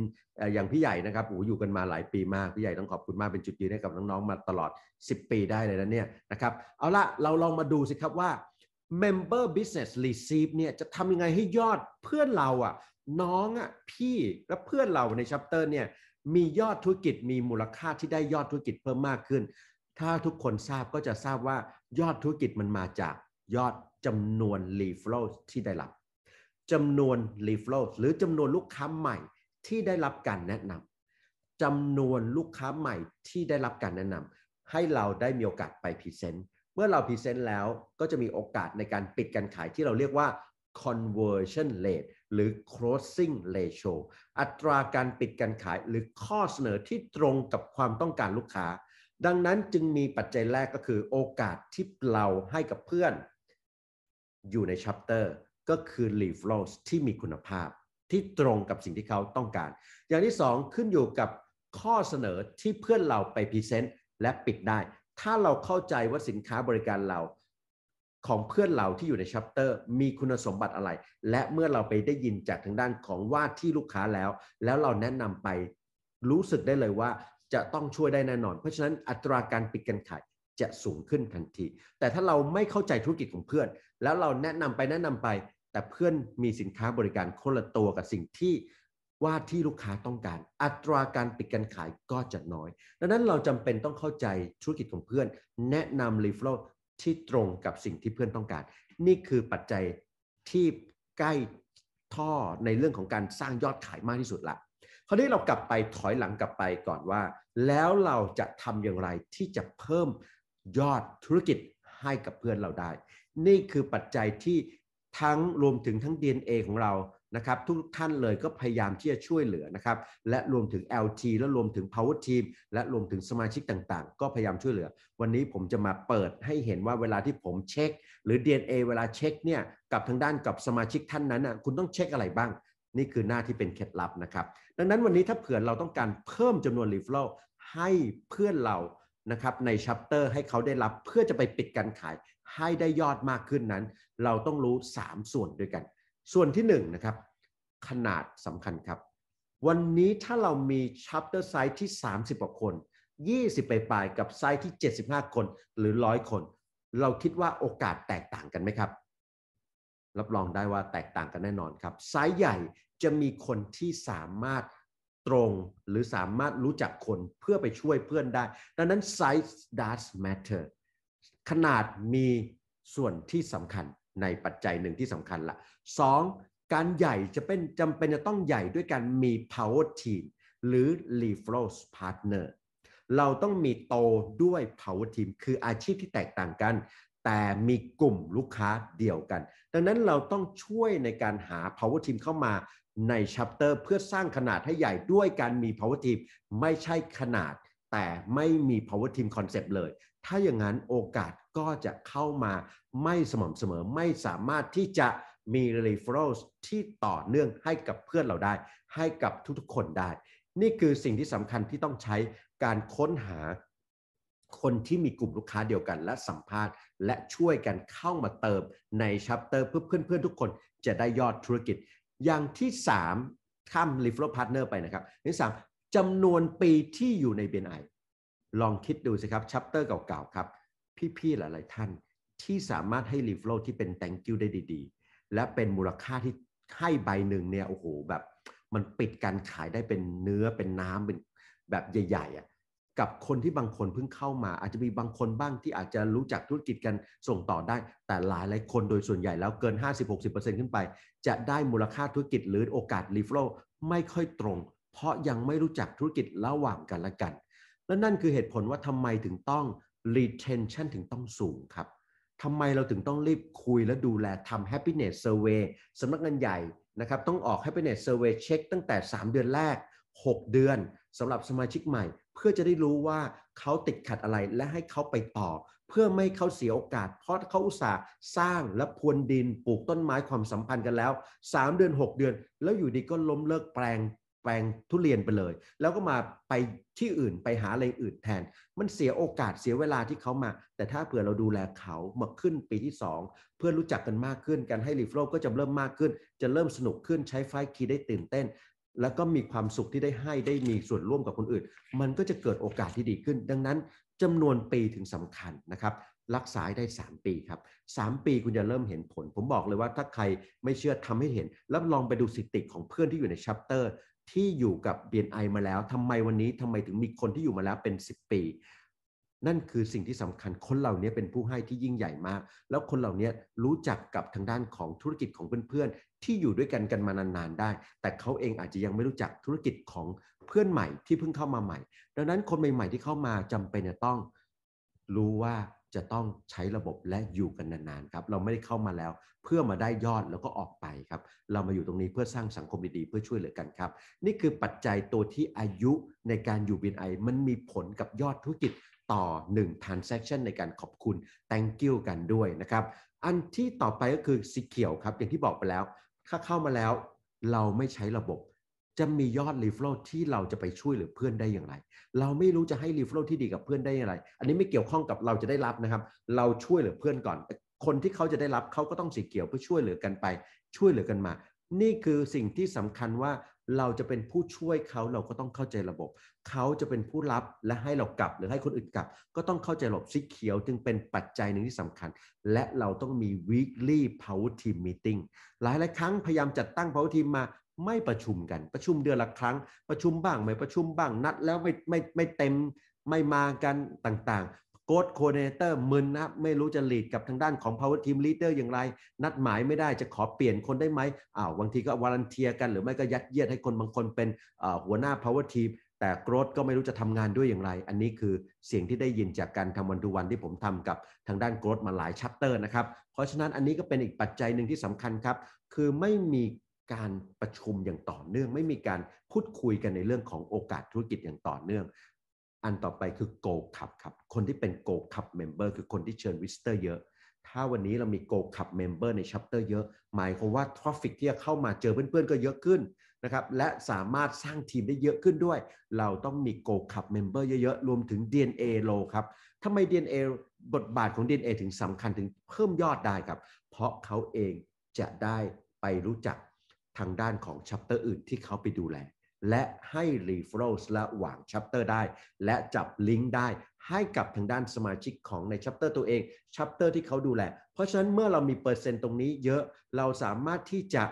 อย่างพี่ใหญ่นะครับโอ้อยู่กันมาหลายปีมาก พี่ใหญ่ต้องขอบคุณมากเป็นจุดยืนให้กับน้องๆมาตลอด 10 ปีได้เลยนะเนี่ยนะครับเอาละเราลองมาดูสิครับว่า Member Business Receive เนี่ยจะทำยังไงให้ยอดเพื่อนเราอะน้องอะพี่ และเพื่อนเราในชัปเตอร์เนี่ยมียอดธุรกิจมีมูลค่าที่ได้ยอดธุรกิจเพิ่มมากขึ้น ถ้าทุกคนทราบก็จะทราบว่ายอดธุรกิจมันมาจากยอดจำนวน referral ที่ได้รับ จำนวน referral หรือจำนวนลูกค้าใหม่ที่ได้รับการแนะนำ จำนวนลูกค้าใหม่ที่ได้รับการแนะนำให้เราได้มีโอกาสไปพรีเซนต์ เมื่อเราพรีเซนต์แล้วก็จะมีโอกาสในการปิดการขายที่เราเรียกว่า conversion rate หรือ closing ratio อัตราการปิดการขายหรือข้อเสนอที่ตรงกับความต้องการลูกค้า ดังนั้นจึงมีปัจจัยแรกก็คือโอกาสที่เราให้กับเพื่อนอยู่ในชัปเตอร์ก็คือ leaf roles ที่มีคุณภาพที่ตรงกับสิ่งที่เขาต้องการ อย่างที่สองขึ้นอยู่กับข้อเสนอที่เพื่อนเราไปพรีเซนต์และปิดได้ ถ้าเราเข้าใจว่าสินค้าบริการเราของเพื่อนเราที่อยู่ในชัปเตอร์มีคุณสมบัติอะไร และเมื่อเราไปได้ยินจากทางด้านของว่าที่ลูกค้าแล้ว แล้วเราแนะนำไป รู้สึกได้เลยว่าจะต้องช่วยได้แน่นอน เพราะฉะนั้นอัตราการปิดการขายจะสูงขึ้นทันที แต่ถ้าเราไม่เข้าใจธุรกิจของเพื่อน แล้วเราแนะนำไปแนะนำไป แต่เพื่อนมีสินค้าบริการคนละตัวกับสิ่งที่ว่าที่ลูกค้าต้องการ อัตราการปิดการขายก็จะน้อย ดังนั้นเราจำเป็นต้องเข้าใจธุรกิจของเพื่อน แนะนำรีเฟลที่ตรงกับสิ่งที่เพื่อนต้องการ นี่คือปัจจัยที่ใกล้ท่อในเรื่องของการสร้างยอดขายมากที่สุดละ คราวนี้เรากลับไปถอยหลังกลับไปก่อนว่า แล้วเราจะทำอย่างไรที่จะเพิ่มยอดธุรกิจให้กับเพื่อนเราได้ นี่คือปัจจัยที่ทั้งรวมถึงทั้ง DNA ของเรา นะครับทุกท่านเลยก็พยายามที่จะช่วยเหลือนะครับ และรวมถึง LT และรวมถึง Power Team และรวมถึงสมาชิกต่างๆ ก็พยายามช่วยเหลือ วันนี้ผมจะมาเปิดให้เห็นว่าเวลาที่ผมเช็ค หรือ DNA เวลาเช็คเนี่ย กับทางด้านกับสมาชิกท่านนั้นนะคุณต้องเช็คอะไรบ้าง นี่คือหน้าที่เป็นเคล็ดลับนะครับ ดังนั้นวันนี้ถ้าเผื่อเราต้องการเพิ่มจำนวนรีเฟลให้เพื่อนเรานะครับในชัปเตอร์ให้เขาได้รับเพื่อจะไปปิดการขายให้ได้ยอดมากขึ้นนั้น เราต้องรู้ 3 ส่วนด้วยกัน ส่วนที่1นนะครับขนาดสำคัญครับ วันนี้ถ้าเรามีชัปเตอร์ไซส์ที่ 30กว่าคน 20ไปปลายกับไซส์ที่ 75 คนหรือ 100 คน เราคิดว่าโอกาสแตกต่างกันไหมครับ รับรองได้ว่าแตกต่างกันแน่นอนครับไซส์ใหญ่จะมีคนที่สามารถตรงหรือสามารถรู้จักคนเพื่อไปช่วยเพื่อนได้ ดังนั้น size does matter ขนาดมีส่วนที่สำคัญในปัจจัยหนึ่งที่สำคัญละสองการใหญ่จะเป็นจำเป็นจะต้องใหญ่ด้วยการมี power team หรือ referral partner เราต้องมีโตด้วย power team คืออาชีพที่แตกต่างกัน แต่มีกลุ่มลูกค้าเดียวกัน ดังนั้นเราต้องช่วยในการหา power team เข้ามาในชัปเตอร์เพื่อสร้างขนาดให้ใหญ่ด้วยการมี power team ไม่ใช่ขนาด แต่ไม่มี power team concept เลย ถ้าอย่างนั้นโอกาสก็จะเข้ามาไม่สม่ำเสมอไม่สามารถที่จะมี referrals ที่ต่อเนื่องให้กับเพื่อนเราได้ ให้กับทุกๆคนได้ นี่คือสิ่งที่สำคัญที่ต้องใช้การค้นหาคนที่มีกลุ่มลูกค้าเดียวกันและสัมภาษณ์ และช่วยกันเข้ามาเติมในชัปเตอร์เพื่อเพื่อนๆทุกคนจะได้ยอดธุรกิจอย่างที่3ข้าม referral partner ไปนะครับที่สามจำนวนปีที่อยู่ใน BNI ลองคิดดูสิครับชัปเตอร์เก่าๆครับ พี่ๆ หลายๆท่านที่สามารถให้ referral ที่เป็น thank you ได้ดีๆ และเป็นมูลค่าที่ให้ใบหนึ่งเนี่ยโอ้โหแบบ มันปิดการขายได้เป็นเนื้อเป็นน้ำเป็นแบบใหญ่ๆอะ่ะกับคนที่บางคนเพิ่งเข้ามาอาจจะมีบางคนบ้างที่อาจจะรู้จักธุรกิจกันส่งต่อได้แต่หลายหลายคนโดยส่วนใหญ่แล้วเกิน 50-60%ขึ้นไป จะได้มูลค่าธุรกิจหรือโอกาสรีเฟลไม่ค่อยตรง เพราะยังไม่รู้จักธุรกิจระหว่างกันและกันและนั่นคือเหตุผลว่าทำไมถึงต้อง retention ถึงต้องสูงครับทำไมเราถึงต้องรีบคุยและดูแลทำ happiness survey สำนักงานใหญ่นะครับต้องออก happiness survey เช็คตั้งแต่ 3 เดือนแรก 6 เดือนสำหรับสมาชิกใหม่เพื่อจะได้รู้ว่าเขาติดขัดอะไรและให้เขาไปต่อ เพื่อไม่เขาเสียโอกาส เพราะเขาอุตส่าห์สร้างและพรวนดินปลูกต้นไม้ความสัมพันธ์กันแล้ว 3 เดือน 6 เดือน แล้วอยู่ดีก็ล้มเลิกแปลงแปลงทุเรียนไปเลย แล้วก็มาไปที่อื่นไปหาอะไรอื่นแทน มันเสียโอกาสเสียเวลาที่เขามา แต่ถ้าเผื่อเราดูแลเขามาขึ้นปีที่ 2 เพื่อรู้จักกันมากขึ้นการให้รีฟลลก็จะเริ่มมากขึ้น จะเริ่มสนุกขึ้นใช้ไฟคีได้ตื่นเต้นแล้วก็มีความสุขที่ได้ให้ได้มีส่วนร่วมกับคนอื่น มันก็จะเกิดโอกาสที่ดีขึ้น ดังนั้นจำนวนปีถึงสำคัญนะครับ รักษาได้ 3 ปีครับ 3 ปีคุณจะเริ่มเห็นผล ผมบอกเลยว่าถ้าใครไม่เชื่อทำให้เห็น แล้วลองไปดูสถิติของเพื่อนที่อยู่ในชัปเตอร์ที่อยู่กับ BNI มาแล้ว ทำไมวันนี้ทำไมถึงมีคนที่อยู่มาแล้วเป็น 10 ปีนั่นคือสิ่งที่สำคัญ คนเหล่านี้เป็นผู้ให้ที่ยิ่งใหญ่มาก แล้วคนเหล่านี้รู้จักกับทางด้านของธุรกิจของเพื่อนๆ ที่อยู่ด้วยกันกันมานานๆได้ แต่เขาเองอาจจะยังไม่รู้จักธุรกิจของเพื่อนใหม่ที่เพิ่งเข้ามาใหม่ ดังนั้นคนใหม่ ๆที่เข้ามาจำเป็นจะต้องรู้ว่าจะต้องใช้ระบบและอยู่กันนานๆครับ เราไม่ได้เข้ามาแล้วเพื่อมาได้ยอดแล้วก็ออกไปครับ เรามาอยู่ตรงนี้เพื่อสร้างสังคมดีๆเพื่อช่วยเหลือกันครับ นี่คือปัจจัยตัวที่อายุในการอยู่บนไอมันมีผลกับยอดธุรกิจต่อ 1 transaction ในการขอบคุณ thank you กันด้วยนะครับ อันที่ต่อไปก็คือสีเขียวครับอย่างที่บอกไปแล้ว ถ้าเข้ามาแล้ว เราไม่ใช้ระบบ จะมียอดรีเฟลที่เราจะไปช่วยเหลือเพื่อนได้อย่างไร เราไม่รู้จะให้รีเฟลที่ดีกับเพื่อนได้อย่างไร อันนี้ไม่เกี่ยวข้องกับเราจะได้รับนะครับ เราช่วยเหลือเพื่อนก่อน คนที่เขาจะได้รับเขาก็ต้องสีเขียวเพื่อช่วยเหลือกันไป ช่วยเหลือกันมา นี่คือสิ่งที่สำคัญว่าเราจะเป็นผู้ช่วยเขาเราก็ต้องเข้าใจระบบเขาจะเป็นผู้รับและให้เรากลับ หรือให้คนอื่นกลับก็ต้องเข้าใจระบบสีเขียวจึงเป็นปัจจัยหนึ่งที่สำคัญ และเราต้องมี weekly power team meeting หลายหลายครั้ง พยายามจัดตั้ง power team มาไม่ประชุมกัน ประชุมเดือนละครั้งประชุมบ้างไม่ประชุมบ้างนัด แล้วไม่ไม่ไม่เต็มไม่มากันต่างโค้ดโคเนเตอร์มึนนะครับไม่รู้จะหลีดกับทางด้านของ power team leader อย่างไร นัดหมายไม่ได้จะขอเปลี่ยนคนได้ไหมอ้าวบางทีก็วารันเทียกันหรือไม่ก็ยัดเยียดให้คนบางคนเป็นหัวหน้า power team แต่โกรธก็ไม่รู้จะทำงานด้วยอย่างไร อันนี้คือเสียงที่ได้ยินจากการทำวันทุวันที่ผมทำกับทางด้านโกรธมาหลายชัปเตอร์นะครับ เพราะฉะนั้นอันนี้ก็เป็นอีกปัจจัยหนึ่งที่สำคัญครับคือไม่มีการประชุมอย่างต่อเนื่องไม่มีการพูดคุยกันในเรื่องของโอกาสธุรกิจอย่างต่อเนื่องอันต่อไปคือโกลคับครับ คนที่เป็นโกลคับเมมเบอร์คือคนที่เชิญวิสเตอร์เยอะ ถ้าวันนี้เรามีโกลคับเมมเบอร์ในชัปเตอร์เยอะ หมายความว่าทราฟิกที่จะเข้ามาเจอเพื่อนๆก็เยอะขึ้นนะครับและสามารถสร้างทีมได้เยอะขึ้นด้วย เราต้องมีโกลคับเมมเบอร์เยอะๆ รวมถึง DNA โลครับ ทำไม DNA บทบาทของ DNA ถึงสำคัญถึงเพิ่มยอดได้ครับ เพราะเขาเองจะได้ไปรู้จักทางด้านของชัปเตอร์อื่นที่เขาไปดูแลและให้ referrals ระหว่าง chapter ได้ และจับลิงก์ได้ ให้กับทางด้านสมาชิกของใน chapter ตัวเอง chapter ที่เขาดูแลเพราะฉะนั้นเมื่อเรามีเปอร์เซ็นต์ตรงนี้เยอะเราสามารถที่จะ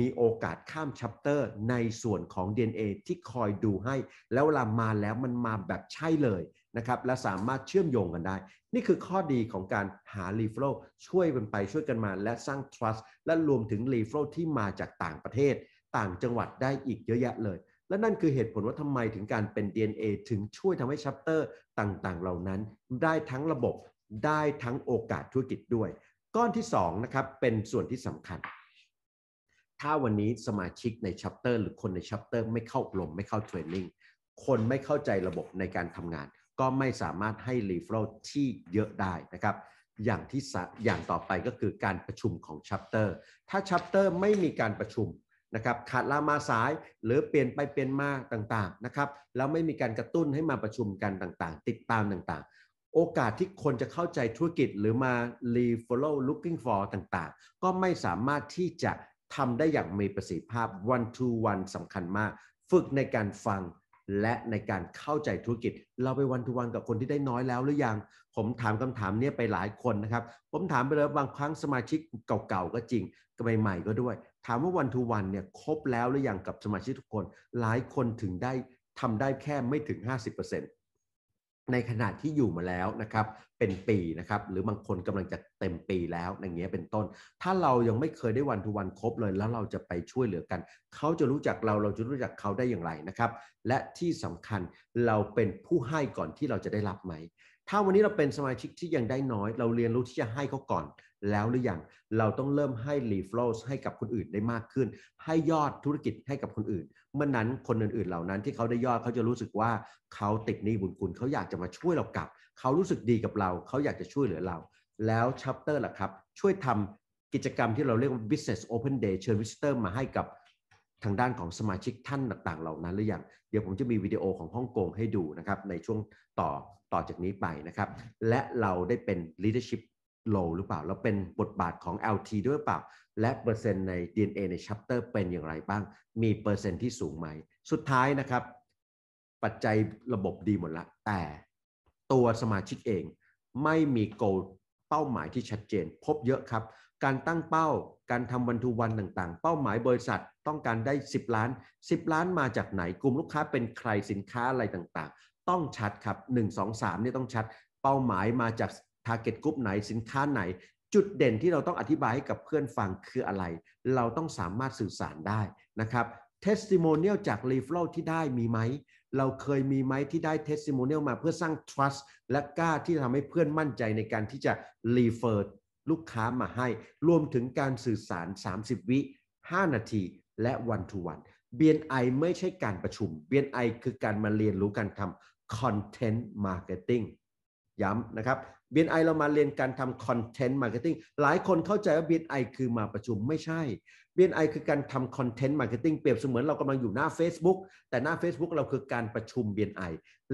มีโอกาสข้าม chapter ในส่วนของ DNA ที่คอยดูให้ แล้วเวลามาแล้วมันมาแบบใช่เลยนะครับและสามารถเชื่อมโยงกันได้ นี่คือข้อดีของการหา referral ช่วยกันไปช่วยกันมา และสร้าง trust และรวมถึง referral ที่มาจากต่างประเทศต่างจังหวัดได้อีกเยอะแยะเลย และนั่นคือเหตุผลว่าทำไมถึงการเป็น DNA ถึงช่วยทำให้ชัปเตอร์ต่างๆ เหล่านั้น ได้ทั้งระบบได้ทั้งโอกาสธุรกิจด้วย ก้อนที่2นะครับเป็นส่วนที่สำคัญ ถ้าวันนี้สมาชิกในชัปเตอร์หรือคนในชัปเตอร์ไม่เข้าอบรมไม่เข้าเทรนนิ่งคนไม่เข้าใจระบบในการทำงาน ก็ไม่สามารถให้รีเฟลที่เยอะได้นะครับ อย่างที่อย่างต่อไปก็คือการประชุมของชัปเตอร์ถ้าชัปเตอร์ไม่มีการประชุมนะครับขาดลามาสายหรือเปลี่ยนไปเปลี่ยนมาต่างๆนะครับแล้วไม่มีการกระตุ้นให้มาประชุมกันต่างๆ ติดตามต่างๆ โอกาสที่คนจะเข้าใจธุรกิจหรือมา r e follow looking for ต่างๆ ก็ไม่สามารถที่จะทำได้อย่างมีประสิทธิภาพ one to one สำคัญมาก ฝึกในการฟังและในการเข้าใจธุรกิจเราไปวันทุวันกับคนที่ได้น้อยแล้วหรือยัง ผมถามคำถามนี้ไปหลายคนนะครับผมถามไปแล้วบางครั้งสมาชิกเก่าๆก็จริงก็ใหม่ ๆ ก็ด้วยถามว่าวันทูวันเนี่ยครบแล้วหรือยังกับสมาชิกทุกคนหลายคนถึงได้ทำได้แค่ไม่ถึง 50%ในขณะที่อยู่มาแล้วนะครับเป็นปีนะครับหรือบางคนกำลังจะเต็มปีแล้วอย่างเงี้ยเป็นต้น ถ้าเรายังไม่เคยได้วันทูวันครบเลยแล้วเราจะไปช่วยเหลือกัน เขาจะรู้จักเรา เราจะรู้จักเขาได้อย่างไรนะครับ และที่สำคัญเราเป็นผู้ให้ก่อนที่เราจะได้รับไหม ถ้าวันนี้เราเป็นสมาชิกที่ยังได้น้อย เราเรียนรู้ที่จะให้เขาก่อนแล้วหรือยังเราต้องเริ่มให้รีฟลูสให้กับคนอื่นได้มากขึ้น ให้ยอดธุรกิจให้กับคนอื่น เมื่อนนั้นคนอื่นๆเหล่านั้นที่เขาได้ยอดเขาจะรู้สึกว่าเขาติดหนี้บุญคุณเขาอยากจะมาช่วยเรากลับ เขารู้สึกดีกับเรา เขาอยากจะช่วยเหลือเรา แล้วชัปเตอร์ล่ะครับ ช่วยทำกิจกรรมที่เราเรียกว่า business open day เชิญวิสเตอร์มาให้กับทางด้านของสมาชิกท่านต่าง ๆเหล่านั้น หรือยังเดี๋ยวผมจะมีวิดีโอของฮ่องกงให้ดูนะครับในช่วงต่อต่อจากนี้ไปนะครับ และเราได้เป็น leadership โลหรือเปล่าแล้วเป็นบทบาทของ LT ด้วยเปล่า และเปอร์เซ็นต์ใน DNA ในชัปเตอร์เป็นอย่างไรบ้าง มีเปอร์เซ็นต์ที่สูงไหม สุดท้ายนะครับ ปัจจัยระบบดีหมดละแต่ตัวสมาชิกเองไม่มีโกลเป้าหมายที่ชัดเจน พบเยอะครับ การตั้งเป้าการทำวันทุวันต่างๆ เป้าหมายบริษัทต้องการได้ 10 ล้าน 10 ล้านมาจากไหนกลุ่มลูกค้า เป็นใครสินค้าอะไรต่างๆ ต้องชัดครับ1 2 3นี่ต้องชัดเป้าหมายมาจาก target กลุ่มไหนสินค้าไหน จุดเด่นที่เราต้องอธิบายให้กับเพื่อนฟังคืออะไร เราต้องสามารถสื่อสารได้นะครับ testimonial จาก referral ที่ได้มีไหมเราเคยมีไหมที่ได้ testimonial มาเพื่อสร้าง trust และกล้าที่จะทำให้เพื่อนมั่นใจในการที่จะ refer ลูกค้ามาให้ รวมถึงการสื่อสาร 30 วิ 5 นาที และ one to one BNI ไม่ใช่การประชุม BNI คือการมาเรียนรู้การทำ content marketing ย้ำนะครับบนไอเรามาเรียนการทำคอนเทนต์มาร์เก็ตติ้งหลายคนเข้าใจว่าบนไอคือมาประชุมไม่ใช่บนไอคือการทำคอนเทนต์มาร์เก็ตติ้งเปรียบเสมือนเรากำลังอยู่หน้า Facebook แต่หน้า Facebook เราคือการประชุมบนไอ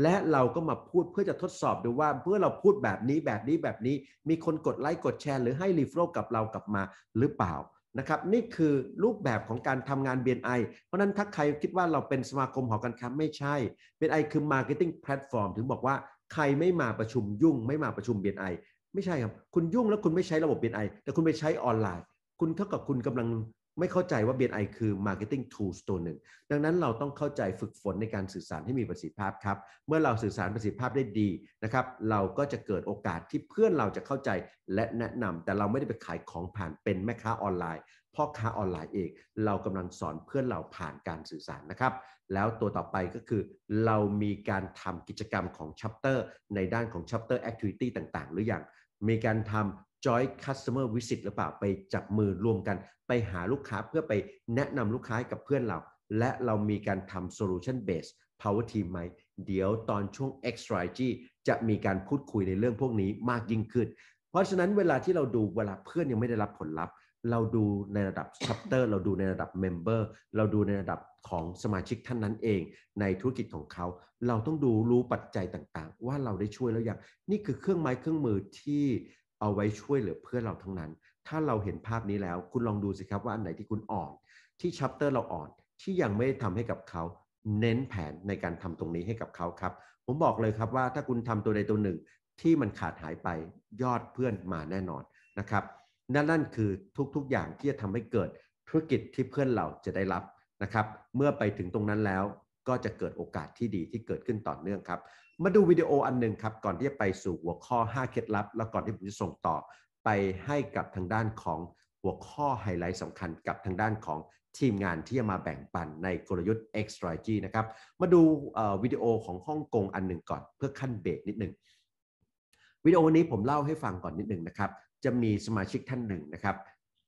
และเราก็มาพูดเพื่อจะทดสอบดูว่าเพื่อเราพูดแบบนี้แบบนี้แบบนี้มีคนกดไลค์กดแชร์หรือให้รีเฟรลกับเรากลับมาหรือเปล่านะครับนี่คือรูปแบบของการทำงาน BNI เพราะนั้นถ้าใครคิดว่าเราเป็นสมาคมหอการค้าไม่ใช่ BNI คือ Marketing Platform ถึงบอกว่าใครไม่มาประชุมยุ่งไม่มาประชุม BNI ไม่ใช่ครับคุณยุ่งแล้วคุณไม่ใช้ระบบ BNI แต่คุณไปใช้ออนไลน์ คุณเท่ากับคุณกำลังไม่เข้าใจว่า BNI คือ Marketing Tools ตัวหนึ่งดังนั้นเราต้องเข้าใจฝึกฝนในการสื่อสารให้มีประสิทธิภาพครับ เมื่อเราสื่อสารประสิทธิภาพได้ดีนะครับเราก็จะเกิดโอกาสที่เพื่อนเราจะเข้าใจและแนะนำ แต่เราไม่ได้ไปขายของผ่านเป็นแม่ค้าออนไลน์พ่อค้าออนไลน์เองเรากำลังสอนเพื่อนเราผ่านการสื่อสารนะครับ แล้วตัวต่อไปก็คือ เรามีการทำกิจกรรมของชัปเตอร์ในด้านของชัปเตอร์แอคทิวิตี้ต่างๆ หรืออยังมีการทำ Joint Customer Visit หรือเปล่าไปจับมือรวมกัน ไปหาลูกค้าเพื่อไปแนะนำลูกค้ากับเพื่อนเรา และเรามีการทำ Solution Based Power Team ไหมเดี๋ยวตอนช่วง x t r a t e g y จะมีการพูดคุยในเรื่องพวกนี้มากยิ่งขึ้น เพราะฉะนั้นเวลาที่เราดูเวลาเพื่อนยังไม่ได้รับผลลัพธ์เราดูในระดับ chapter เราดูในระดับ member เราดูในระดับของสมาชิกท่านนั้นเอง ในธุรกิจของเขาเราต้องดูรู้ปัจจัยต่างๆ ว่าเราได้ช่วยแล้วอย่างนี่คือเครื่องไม้เครื่องมือที่เอาไว้ช่วยเหลือเพื่อนเราทั้งนั้น ถ้าเราเห็นภาพนี้แล้ว คุณลองดูสิครับว่าอันไหนที่คุณอ่อน ที่ chapter เราอ่อน ที่ยังไม่ได้ทำให้กับเขาเน้นแผนในการทำตรงนี้ให้กับเขาครับ ผมบอกเลยครับว่าถ้าคุณทำตัวใดตัวหนึ่งที่มันขาดหายไปยอดเพื่อนมาแน่นอนนะครับนั่นนั่นคือทุก ๆ อย่างที่จะทำให้เกิดธุรกิจที่เพื่อนเราจะได้รับนะครับ เมื่อไปถึงตรงนั้นแล้วก็จะเกิดโอกาสที่ดีที่เกิดขึ้นต่อเนื่องครับมาดูวิดีโอ อันหนึ่งครับ ก่อนที่จะไปสู่หัวข้อ 5 เคล็ดลับ แล้วก่อนที่ผมจะส่งต่อไปให้กับทางด้านของหัวข้อไฮไลท์สำคัญกับทางด้านของทีมงานที่จะมาแบ่งปัน ในกลยุทธ์ X Strategy นะครับมาดูวิดีโอของฮ่องกงอันหนึ่งก่อนเพื่อขั้นเบรกนิดหนึ่งวิดีโอนี้ผมเล่าให้ฟังก่อนนิดหนึ่งนะครับจะมีสมาชิกท่านหนึ่งนะครับ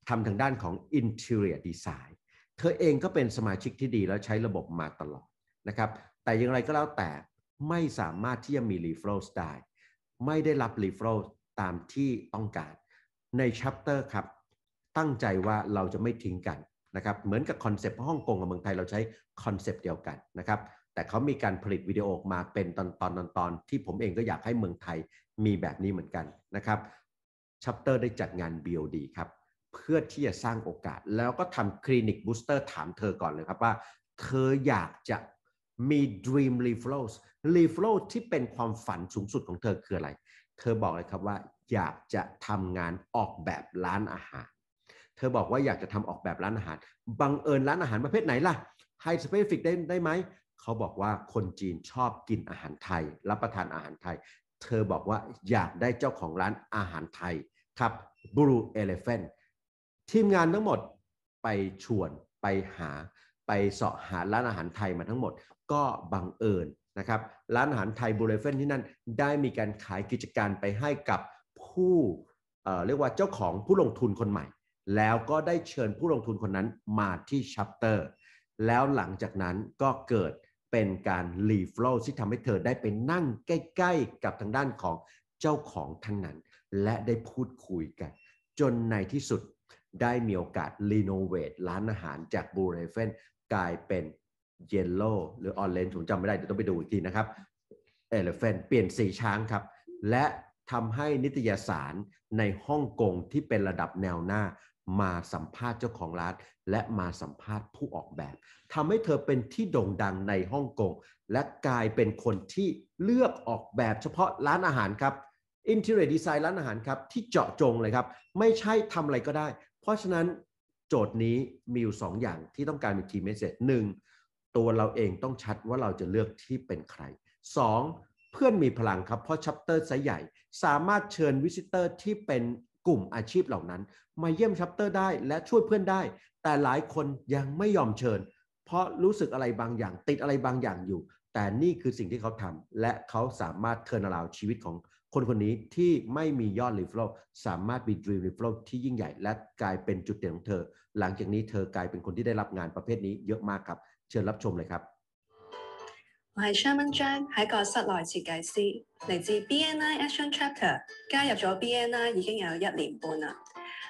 ทำทางด้านของ Interior Design เธอเองก็เป็นสมาชิกที่ดีแล้วใช้ระบบมาตลอดนะครับ แต่อย่างไรก็แล้วแต่ไม่สามารถที่จะมี referrals ได้ไม่ได้รับ referrals ตามที่ต้องการใน chapter ครับ ตั้งใจว่าเราจะไม่ทิ้งกันนะครับ เหมือนกับคอนเซปต์ฮ่องกงกับเมืองไทยเราใช้คอนเซปต์เดียวกันนะครับ แต่เขามีการผลิตวิดีโอออกมาเป็นตอนตอนตอนตอนที่ผมเองก็อยากให้เมืองไทยมีแบบนี้เหมือนกันนะครับชัปเตอร์ได้จัดงาน BOD ครับเพื่อที่จะสร้างโอกาส แล้วก็ทำคลินิกบูสเตอร์ถามเธอก่อนเลยครับว่า เธออยากจะมี dream referrals r e f e ที่เป็นความฝันสูงสุดของเธอคืออะไร เธอบอกเลยครับว่าอยากจะทำงานออกแบบร้านอาหาร เธอบอกว่าอยากจะทำออกแบบร้านอาหารบังเอิญร้านอาหารประเภทไหนล่ะไฮสเปซิฟิกได้ไหมเขาบอกว่าคนจีนชอบกินอาหารไทยรับประทานอาหารไทยเธอบอกว่าอยากได้เจ้าของร้านอาหารไทยครับ Blue Elephant ทีมงานทั้งหมดไปชวนไปหาไปเสาะหาร้านอาหารไทยมาทั้งหมดก็บังเอิญนะครับร้านอาหารไทยบูเลเฟนที่นั่น ได้มีการขายกิจการไปให้กับผู้เเรียกว่าเจ้าของผู้ลงทุนคนใหม่ แล้วก็ได้เชิญผู้ลงทุนคนนั้นมาที่ชัปเตอร์ แล้วหลังจากนั้นก็เกิดเป็นการรีฟลอที่ทำให้เธอได้ไปนั่งใกล้ ๆ กับทางด้านของเจ้าของทั้งนั้น และได้พูดคุยกัน จนในที่สุดได้มีโอกาสรีโนเวทร้านอาหารจากบูเรเฟนกลายเป็นเยลโล่หรือออนเลนผมจำไม่ได้เดี๋ยวต้องไปดูอีกทีนะครับเอเลเฟนเปลี่ยนสีช้างครับ และทำให้นิตยสารในฮ่องกงที่เป็นระดับแนวหน้ามาสัมภาษณ์เจ้าของร้านและมาสัมภาษณ์ผู้ออกแบบทำให้เธอเป็นที่โด่งดังในฮ่องกงและกลายเป็นคนที่เลือกออกแบบเฉพาะร้านอาหารครับอินเทอร์เน็ตดีไซน์ร้านอาหารครับที่เจาะจงเลยครับ ไม่ใช่ทำอะไรก็ได้ เพราะฉะนั้น โจทย์นี้มีอยู่2ออย่างที่ต้องการเป็นคีย์เมสเซจหนึ่งตัวเราเองต้องชัดว่าเราจะเลือกที่เป็นใคร 2. เพื่อนมีพลังครับ เพราะชัปเตอร์ไซส์ใหญ่สามารถเชิญวิสิเตอร์ที่เป็นกลุ่มอาชีพเหล่านั้นมาเยี่ยมชัปเตอร์ได้และช่วยเพื่อนได้ แต่หลายคนยังไม่ยอมเชิญ เพราะรู้สึกอะไรบางอย่างติดอะไรบางอย่างอยู่ แต่นี่คือสิ่งที่เขาทำ และเขาสามารถเทิร์นราวชีวิตของคนคนนี้ที่ไม่มียอดรีเฟลสามารถมีดรีมรีเฟลที่ยิ่งใหญ่ และกลายเป็นจุดเด่นของเธอ หลังจากนี้เธอกลายเป็นคนที่ได้รับงานประเภทนี้เยอะมากครับเชิญรับชมเลยครับ我係 s h e r น a n Zhang，係一個室內設計師，嚟自 BNI Action Chapter，加入咗 BNI 已經有一年半啦。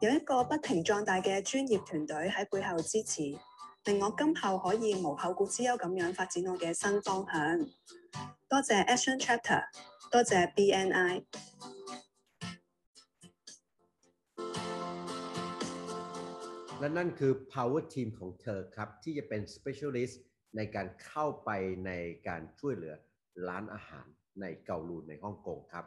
有一个不停壮大嘅专业团队喺背后支持，令我今后可以无后顾之忧咁样发展我嘅新方向。多谢 Action Chapter，多谢 BNI。และนั่นคือ Power Team ของเธอครับที่จะเป็น Specialist ในการเข้าไปในการช่วยเหลือร้านอาหารในเกาลูนในฮ่องกงครับ